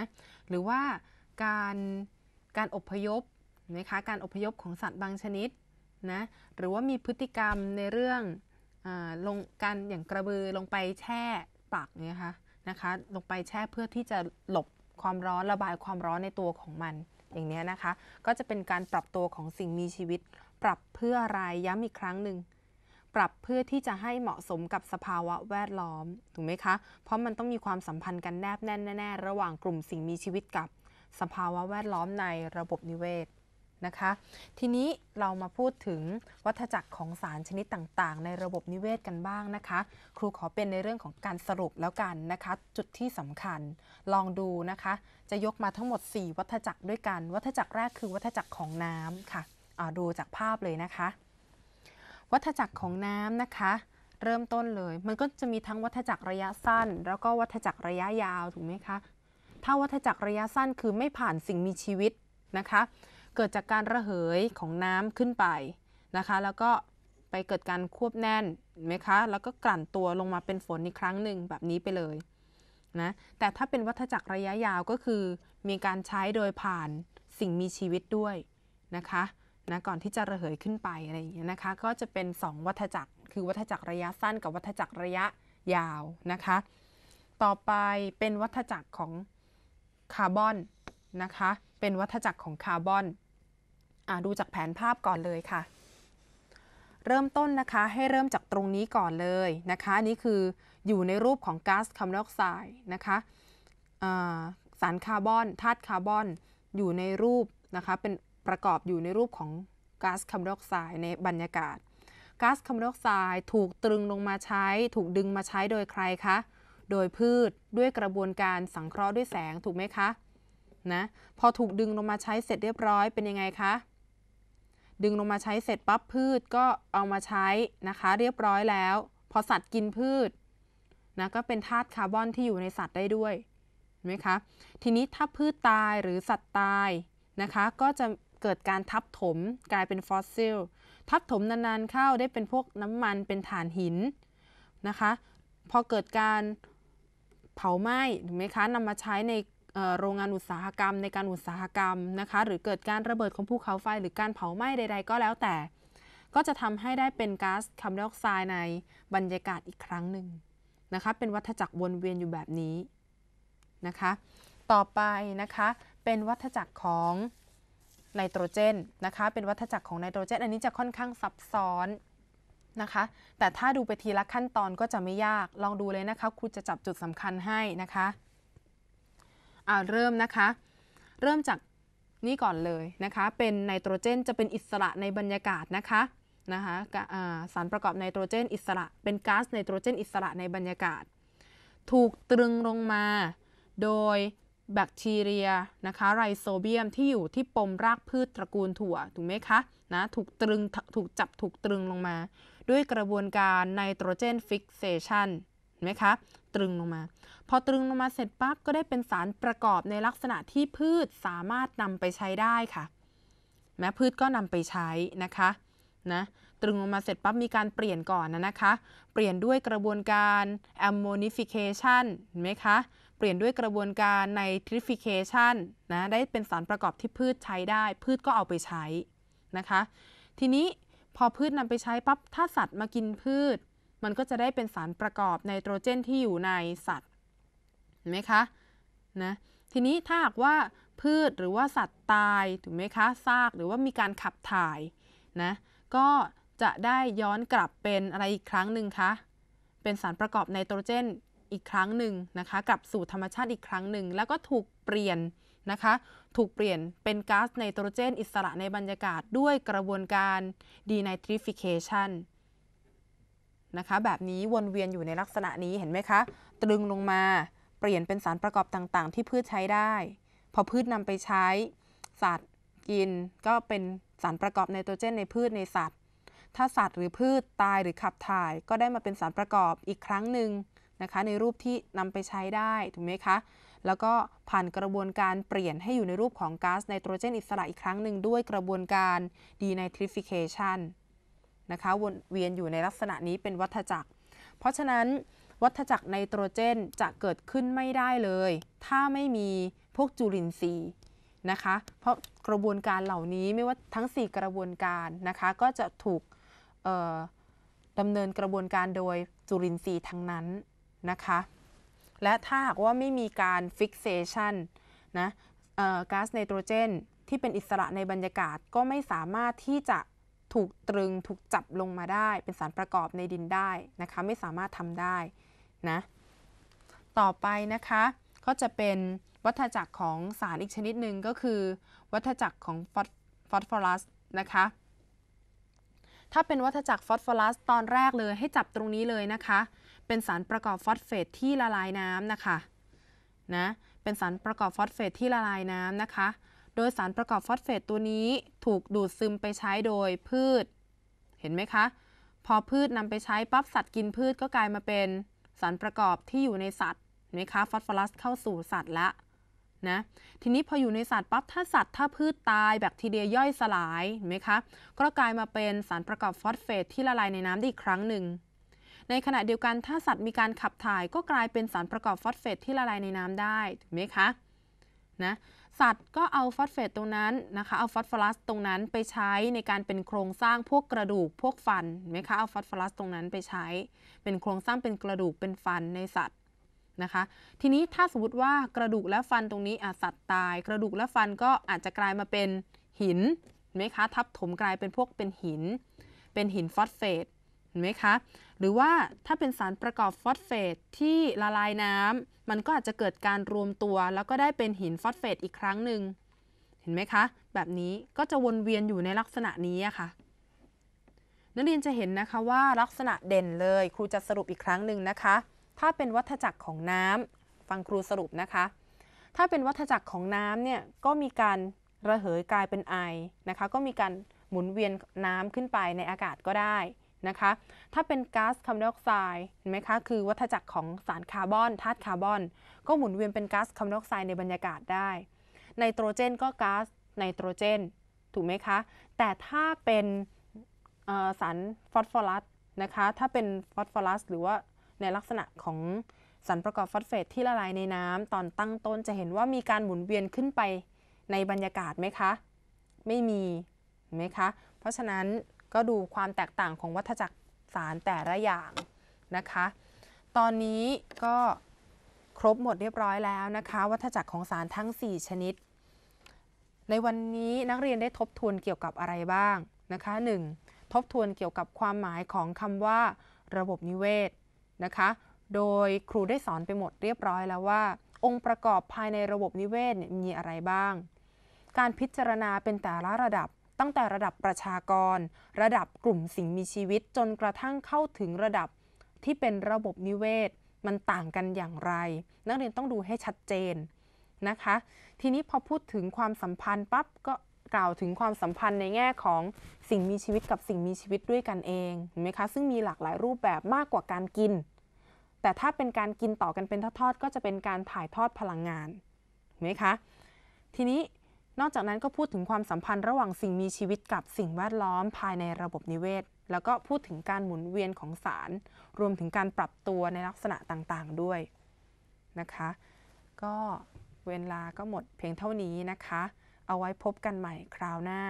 หรือว่าการการอพยพนะคะการอพยพของสัตว์บางชนิดนะหรือว่ามีพฤติกรรมในเรื่องอลงการอย่างกระบือลงไปแช่ปักเนี่ยคะนะคะลงไปแช่เพื่อที่จะหลบความร้อนระบายความร้อนในตัวของมัน อย่างนี้นะคะก็จะเป็นการปรับตัวของสิ่งมีชีวิตปรับเพื่ออะไรย้ำอีกครั้งหนึ่งปรับเพื่อที่จะให้เหมาะสมกับสภาวะแวดล้อม ถูกไหมคะ เพราะมันต้องมีความสัมพันธ์กันแนบแน่นแน่ระหว่างกลุ่มสิ่งมีชีวิตกับสภาวะแวดล้อมในระบบนิเวศนะคะ ทีนี้เรามาพูดถึงวัฏจักรของสารชนิดต่างๆ ในระบบนิเวศกันบ้างนะคะ ครูขอเป็นในเรื่องของการสรุปแล้วกันนะคะ จุดที่สำคัญ ลองดูนะคะ จะยกมาทั้งหมด 4 วัฏจักรด้วยกัน วัฏจักรแรกคือวัฏจักรของน้ำค่ะ ดูจากภาพเลยนะคะวัฏจักรของน้ำนะคะ เริ่มต้นเลยมันก็จะมีทั้งวัฏจักรระยะสั้น แล้วก็วัฏจักรระยะยาวถูกไหมคะถ้าวัฏจักรระยะสั้นคือไม่ผ่านสิ่งมีชีวิตนะคะ เกิดจากการระเหยของน้ำขึ้นไปนะคะ แล้วก็ไปเกิดการควบแน่นนไหมคะ แล้วก็กลั่นตัวลงมาเป็นฝนอีกครั้งหนึ่งแบบนี้ไปเลยนะแต่ถ้าเป็นวัฏจักรระยะยาวก็คือ มีการใช้โดยผ่านสิ่งมีชีวิตด้วยนะคะนะก่อนที่จะระเหยขึ้นไป อะไรอย่างเงี้ยนะคะ ก็จะเป็น 2 วัฏจักรคือวัฏจักรระยะสั้นกับวัฏจักรระยะยาวนะคะต่อไปเป็นวัฏจักรของคาร์บอนนะคะ เป็นวัฏจักรของคาร์บอนดูจากแผนภาพก่อนเลยค่ะ เริ่มต้นนะคะให้เริ่มจากตรงนี้ก่อนเลย นะคะนี่คืออยู่ในรูปของก๊าซคาร์บอนไดออกไซด์นะคะสารคาร์บอนธาตุคาร์บอนอยู่ในรูปนะคะเป็นประกอบอยู่ในรูปของก๊าซคาร์บอนไดออกไซด์ในบรรยากาศ ก๊าซคาร์บอนไดออกไซด์ถูกตรึงลงมาใช้ถูกดึงมาใช้โดยใครคะ โดยพืชด้วยกระบวนการสังเคราะห์ด้วยแสงถูกไหมคะ นะ พอถูกดึงลงมาใช้เสร็จเรียบร้อยเป็นยังไงคะ ดึงลงมาใช้เสร็จปั๊บพืชก็เอามาใช้นะคะเรียบร้อยแล้ว พอสัตว์กินพืชนะก็เป็นธาตุคาร์บอนที่อยู่ในสัตว์ได้ด้วย เห็นไหมคะ ทีนี้ถ้าพืชตายหรือสัตว์ตายนะคะ ก็จะเกิดการทับถมกลายเป็นฟอสซิลทับถมนานๆ เข้าได้เป็นพวกน้ำมันเป็นถ่านหิน นะคะ พอเกิดการเผาไหม้ถูกไหมคะนำมาใช้ในโรงงานอุตสาหกรรม ในการอุตสาหกรรมนะคะหรือเกิดการระเบิดของภูเขาไฟ หรือการเผาไหม้ใดๆ ก็แล้วแต่ ก็จะทำให้ได้เป็นก๊าซคาร์บอนไดออกไซด์ในบรรยากาศอีกครั้งหนึ่งนะคะ เป็นวัฏจักรวนเวียนอยู่แบบนี้นะคะต่อไปนะคะเป็นวัฏจักรของไนโตรเจนนะคะ เป็นวัฏจักรของไนโตรเจน อันนี้จะค่อนข้างซับซ้อนนะคะแต่ถ้าดูไปทีละขั้นตอนก็จะไม่ยากลองดูเลยนะคะครูจะจับจุดสำคัญให้นะคะอ่าเริ่มนะคะ เริ่มจากนี่ก่อนเลยนะคะเป็นไนโตรเจนจะเป็นอิสระในบรรยากาศนะคะ นะคะสารประกอบไนโตรเจนอิสระ เป็นก๊าซไนโตรเจน อิสระในบรรยากาศ ถูกตรึงลงมาโดยแบคทีเรียนะคะ ไรโซเบียมที่อยู่ที่ปมรากพืชตระกูลถั่ว ถูกไหมคะ นะถูกตรึงถูกจับถูกตรึงลงมา ด้วยกระบวนการไนโตรเจนฟิกเซชันเห็นไหมคะตรึงลงมา พอตรึงลงมาเสร็จปั๊บ ก็ได้เป็นสารประกอบในลักษณะที่พืชสามารถนำไปใช้ได้ค่ะ แม้พืชก็นำไปใช้นะคะนะตรึงลงมาเสร็จปั๊บ มีการเปลี่ยนก่อนนะนะคะเปลี่ยนด้วยกระบวนการแอมโมนิฟิเคชันเห็นไหมคะเปลี่ยนด้วยกระบวนการในทริฟิเคชันนะได้เป็นสารประกอบที่พืชใช้ได้ พืชก็เอาไปใช้นะคะทีนี้พอพืชนำไปใช้ปั๊บถ้าสัตว์มากินพืช มันก็จะได้เป็นสารประกอบไนโตรเจนที่อยู่ในสัตว์เห็นไหมคะนะทีนี้ถ้าหากว่าพืชหรือว่าสัตว์ตายถูกไหมคะซากหรือว่ามีการขับถ่าย นะ ก็จะได้ย้อนกลับเป็นอะไรอีกครั้งหนึ่งคะเป็นสารประกอบไนโตรเจนอีกครั้งหนึ่งนะคะกลับสู่ธรรมชาติอีกครั้งหนึ่งแล้วก็ถูกเปลี่ยนนะคะ ถูกเปลี่ยนเป็นก๊าซไนโตรเจน อิสระในบรรยากาศด้วยกระบวนการดีไนทริฟิเคชันนะคะแบบนี้วนเวียนอยู่ในลักษณะนี้เห็นไหมคะ ตรึงลงมาเปลี่ยนเป็นสารประกอบต่างๆ ที่พืชใช้ได้ พอพืชนำไปใช้ สัตว์กิน ก็เป็นสารประกอบไนโตรเจนในพืชในสัตว์ ถ้าสัตว์หรือพืชตายหรือขับถ่าย ก็ได้มาเป็นสารประกอบอีกครั้งหนึ่งะคะในรูปที่นำไปใช้ได้ถูกไหมคะ แล้วก็ผ่านกระบวนการเปลี่ยนให้อยู่ในรูปของก๊าซไนโตรเจนอิสระอีกครั้งหนึ่งด้วยกระบวนการดีไนทริฟิเคชันนะคะวนเวียนอยู่ในลักษณะนี้เป็นวัฏจักร เพราะฉะนั้นวัฏจักรไนโตรเจนจะเกิดขึ้นไม่ได้เลย ถ้าไม่มีพวกจุลินทรีย์นะคะเพราะกระบวนการเหล่านี้ไม่ว่าทั้ง 4 กระบวนการนะคะก็จะถูกดำเนินกระบวนการโดยจุลินทรีย์ทั้งนั้นนะคะ และถ้าหากว่าไม่มีการฟิกเซชันนะก๊าซไนโตรเจนที่เป็นอิสระในบรรยากาศก็ไม่สามารถที่จะถูกตรึงถูกจับลงมาได้เป็นสารประกอบในดินได้นะคะไม่สามารถทำได้นะต่อไปนะคะก็จะเป็นวัฏจักรของสารอีกชนิดหนึ่งก็คือวัฏจักรของฟอสฟอรัสนะคะถ้าเป็นวัฏจักรฟอสฟอรัสตอนแรกเลยให้จับตรงนี้เลยนะคะเป็นสารประกอบฟอสเฟตที่ละลายน้ำนะคะ นะ เป็นสารประกอบฟอสเฟตที่ละลายน้ำนะคะ โดยสารประกอบฟอสเฟตตัวนี้ถูกดูดซึมไปใช้โดยพืช เห็นไหมคะ พอพืชนาไปใช้ปั๊บ สัตว์กินพืชก็กลายมาเป็น สารประกอบที่อยู่ในสัตว์ เห็นไหมคะ ฟอสฟอรัสเข้าสู่สัตว์ละนะ ทีนี้พออยู่ในสัตว์ปั๊บ ถ้าสัตว์ ถ้าพืชตายแบคทีเรียย่อยสลาย เห็นไหมคะ ก็กลายมาเป็นสารประกอบฟอสเฟตที่ละลายในน้ำได้อีกครั้งหนึ่งในขณะเดียวกันถ้าสัตว์มีการขับถ่ายก็กลายเป็นสารประกอบฟอสเฟตที่ละลายในน้ำได้ถูกไหมคะนะสัตว์ก็เอาฟอสเฟตตรงนั้นนะคะเอาฟอสฟอรัสตรงนั้นไปใช้ในการเป็นโครงสร้างพวกกระดูกพวกฟันไหมคะเอาฟอสฟอรัสตรงนั้นไปใช้เป็นโครงสร้างเป็นกระดูกเป็นฟันในสัตว์นะคะทีนี้ถ้าสมมติว่ากระดูกและฟันตรงนี้สัตว์ตายกระดูกและฟันก็อาจจะกลายมาเป็นหินไหมคะทับถมกลายเป็นพวกเป็นหินเป็นหินฟอสเฟตเห็นไหมคะ หรือว่าถ้าเป็นสารประกอบฟอสเฟตที่ละลายน้ำมันก็อาจจะเกิดการรวมตัว แล้วก็ได้เป็นหินฟอสเฟตอีกครั้งหนึ่ง เห็นไหมคะ แบบนี้ก็จะวนเวียนอยู่ในลักษณะนี้อะค่ะ นักเรียนจะเห็นนะคะว่าลักษณะเด่นเลย ครูจะสรุปอีกครั้งหนึ่งนะคะ ถ้าเป็นวัฏจักรของน้ำ ฟังครูสรุปนะคะ ถ้าเป็นวัฏจักรของน้ำเนี่ยก็มีการระเหยกลายเป็นไอนะคะ ก็มีการหมุนเวียนน้ำขึ้นไปในอากาศก็ได้นะคะ ถ้าเป็นก๊าซคาร์บอนไดออกไซด์ เห็นไหมคะ คือวัฏจักรของสารคาร์บอน ธาตุคาร์บอน ก็หมุนเวียนเป็นก๊าซคาร์บอนไดออกไซด์ในบรรยากาศได้ไนโตรเจนก็ก๊าซไนโตรเจน ถูกไหมคะ แต่ถ้าเป็นสารฟอสฟอรัส นะคะ ถ้าเป็นฟอสฟอรัสหรือว่า ในลักษณะของสารประกอบฟอสเฟตที่ละลายในน้ำ ตอนตั้งต้นจะเห็นว่ามีการหมุนเวียนขึ้นไปในบรรยากาศไหมคะ ไม่มีไหมคะ เพราะฉะนั้นก็ดูความแตกต่างของวัฏจักรสารแต่ละอย่างนะคะ ตอนนี้ก็ครบหมดเรียบร้อยแล้วนะคะ วัฏจักรของสารทั้ง 4 ชนิด ในวันนี้นักเรียนได้ทบทวนเกี่ยวกับอะไรบ้างนะคะ 1. ทบทวนเกี่ยวกับความหมายของคำว่า ระบบนิเวศนะคะโดยครูได้สอนไปหมดเรียบร้อยแล้วว่าองค์ประกอบภายในระบบนิเวศมีอะไรบ้าง การพิจารณาเป็นแต่ละระดับตั้งแต่ระดับประชากร ระดับกลุ่มสิ่งมีชีวิต จนกระทั่งเข้าถึงระดับที่เป็นระบบนิเวศมันต่างกันอย่างไร นักเรียนต้องดูให้ชัดเจนนะคะ ทีนี้พอพูดถึงความสัมพันธ์ปั๊บก็กล่าวถึงความสัมพันธ์ในแง่ของสิ่งมีชีวิตกับสิ่งมีชีวิตด้วยกันเองเห็นไหมคะซึ่งมีหลากหลายรูปแบบมากกว่าการกิน แต่ถ้าเป็นการกินต่อกันเป็นทอดๆก็จะเป็นการถ่ายทอดพลังงานเห็นไหมคะทีนี้นอกจากนั้นก็พูดถึงความสัมพันธ์ระหว่างสิ่งมีชีวิตกับสิ่งแวดล้อมภายในระบบนิเวศ แล้วก็พูดถึงการหมุนเวียนของสาร รวมถึงการปรับตัวในลักษณะต่างๆ ด้วยนะคะ ก็เวลาก็หมดเพียงเท่านี้นะคะ เอาไว้พบกันใหม่คราวหน้า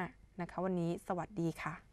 นะคะ วันนี้สวัสดีค่ะ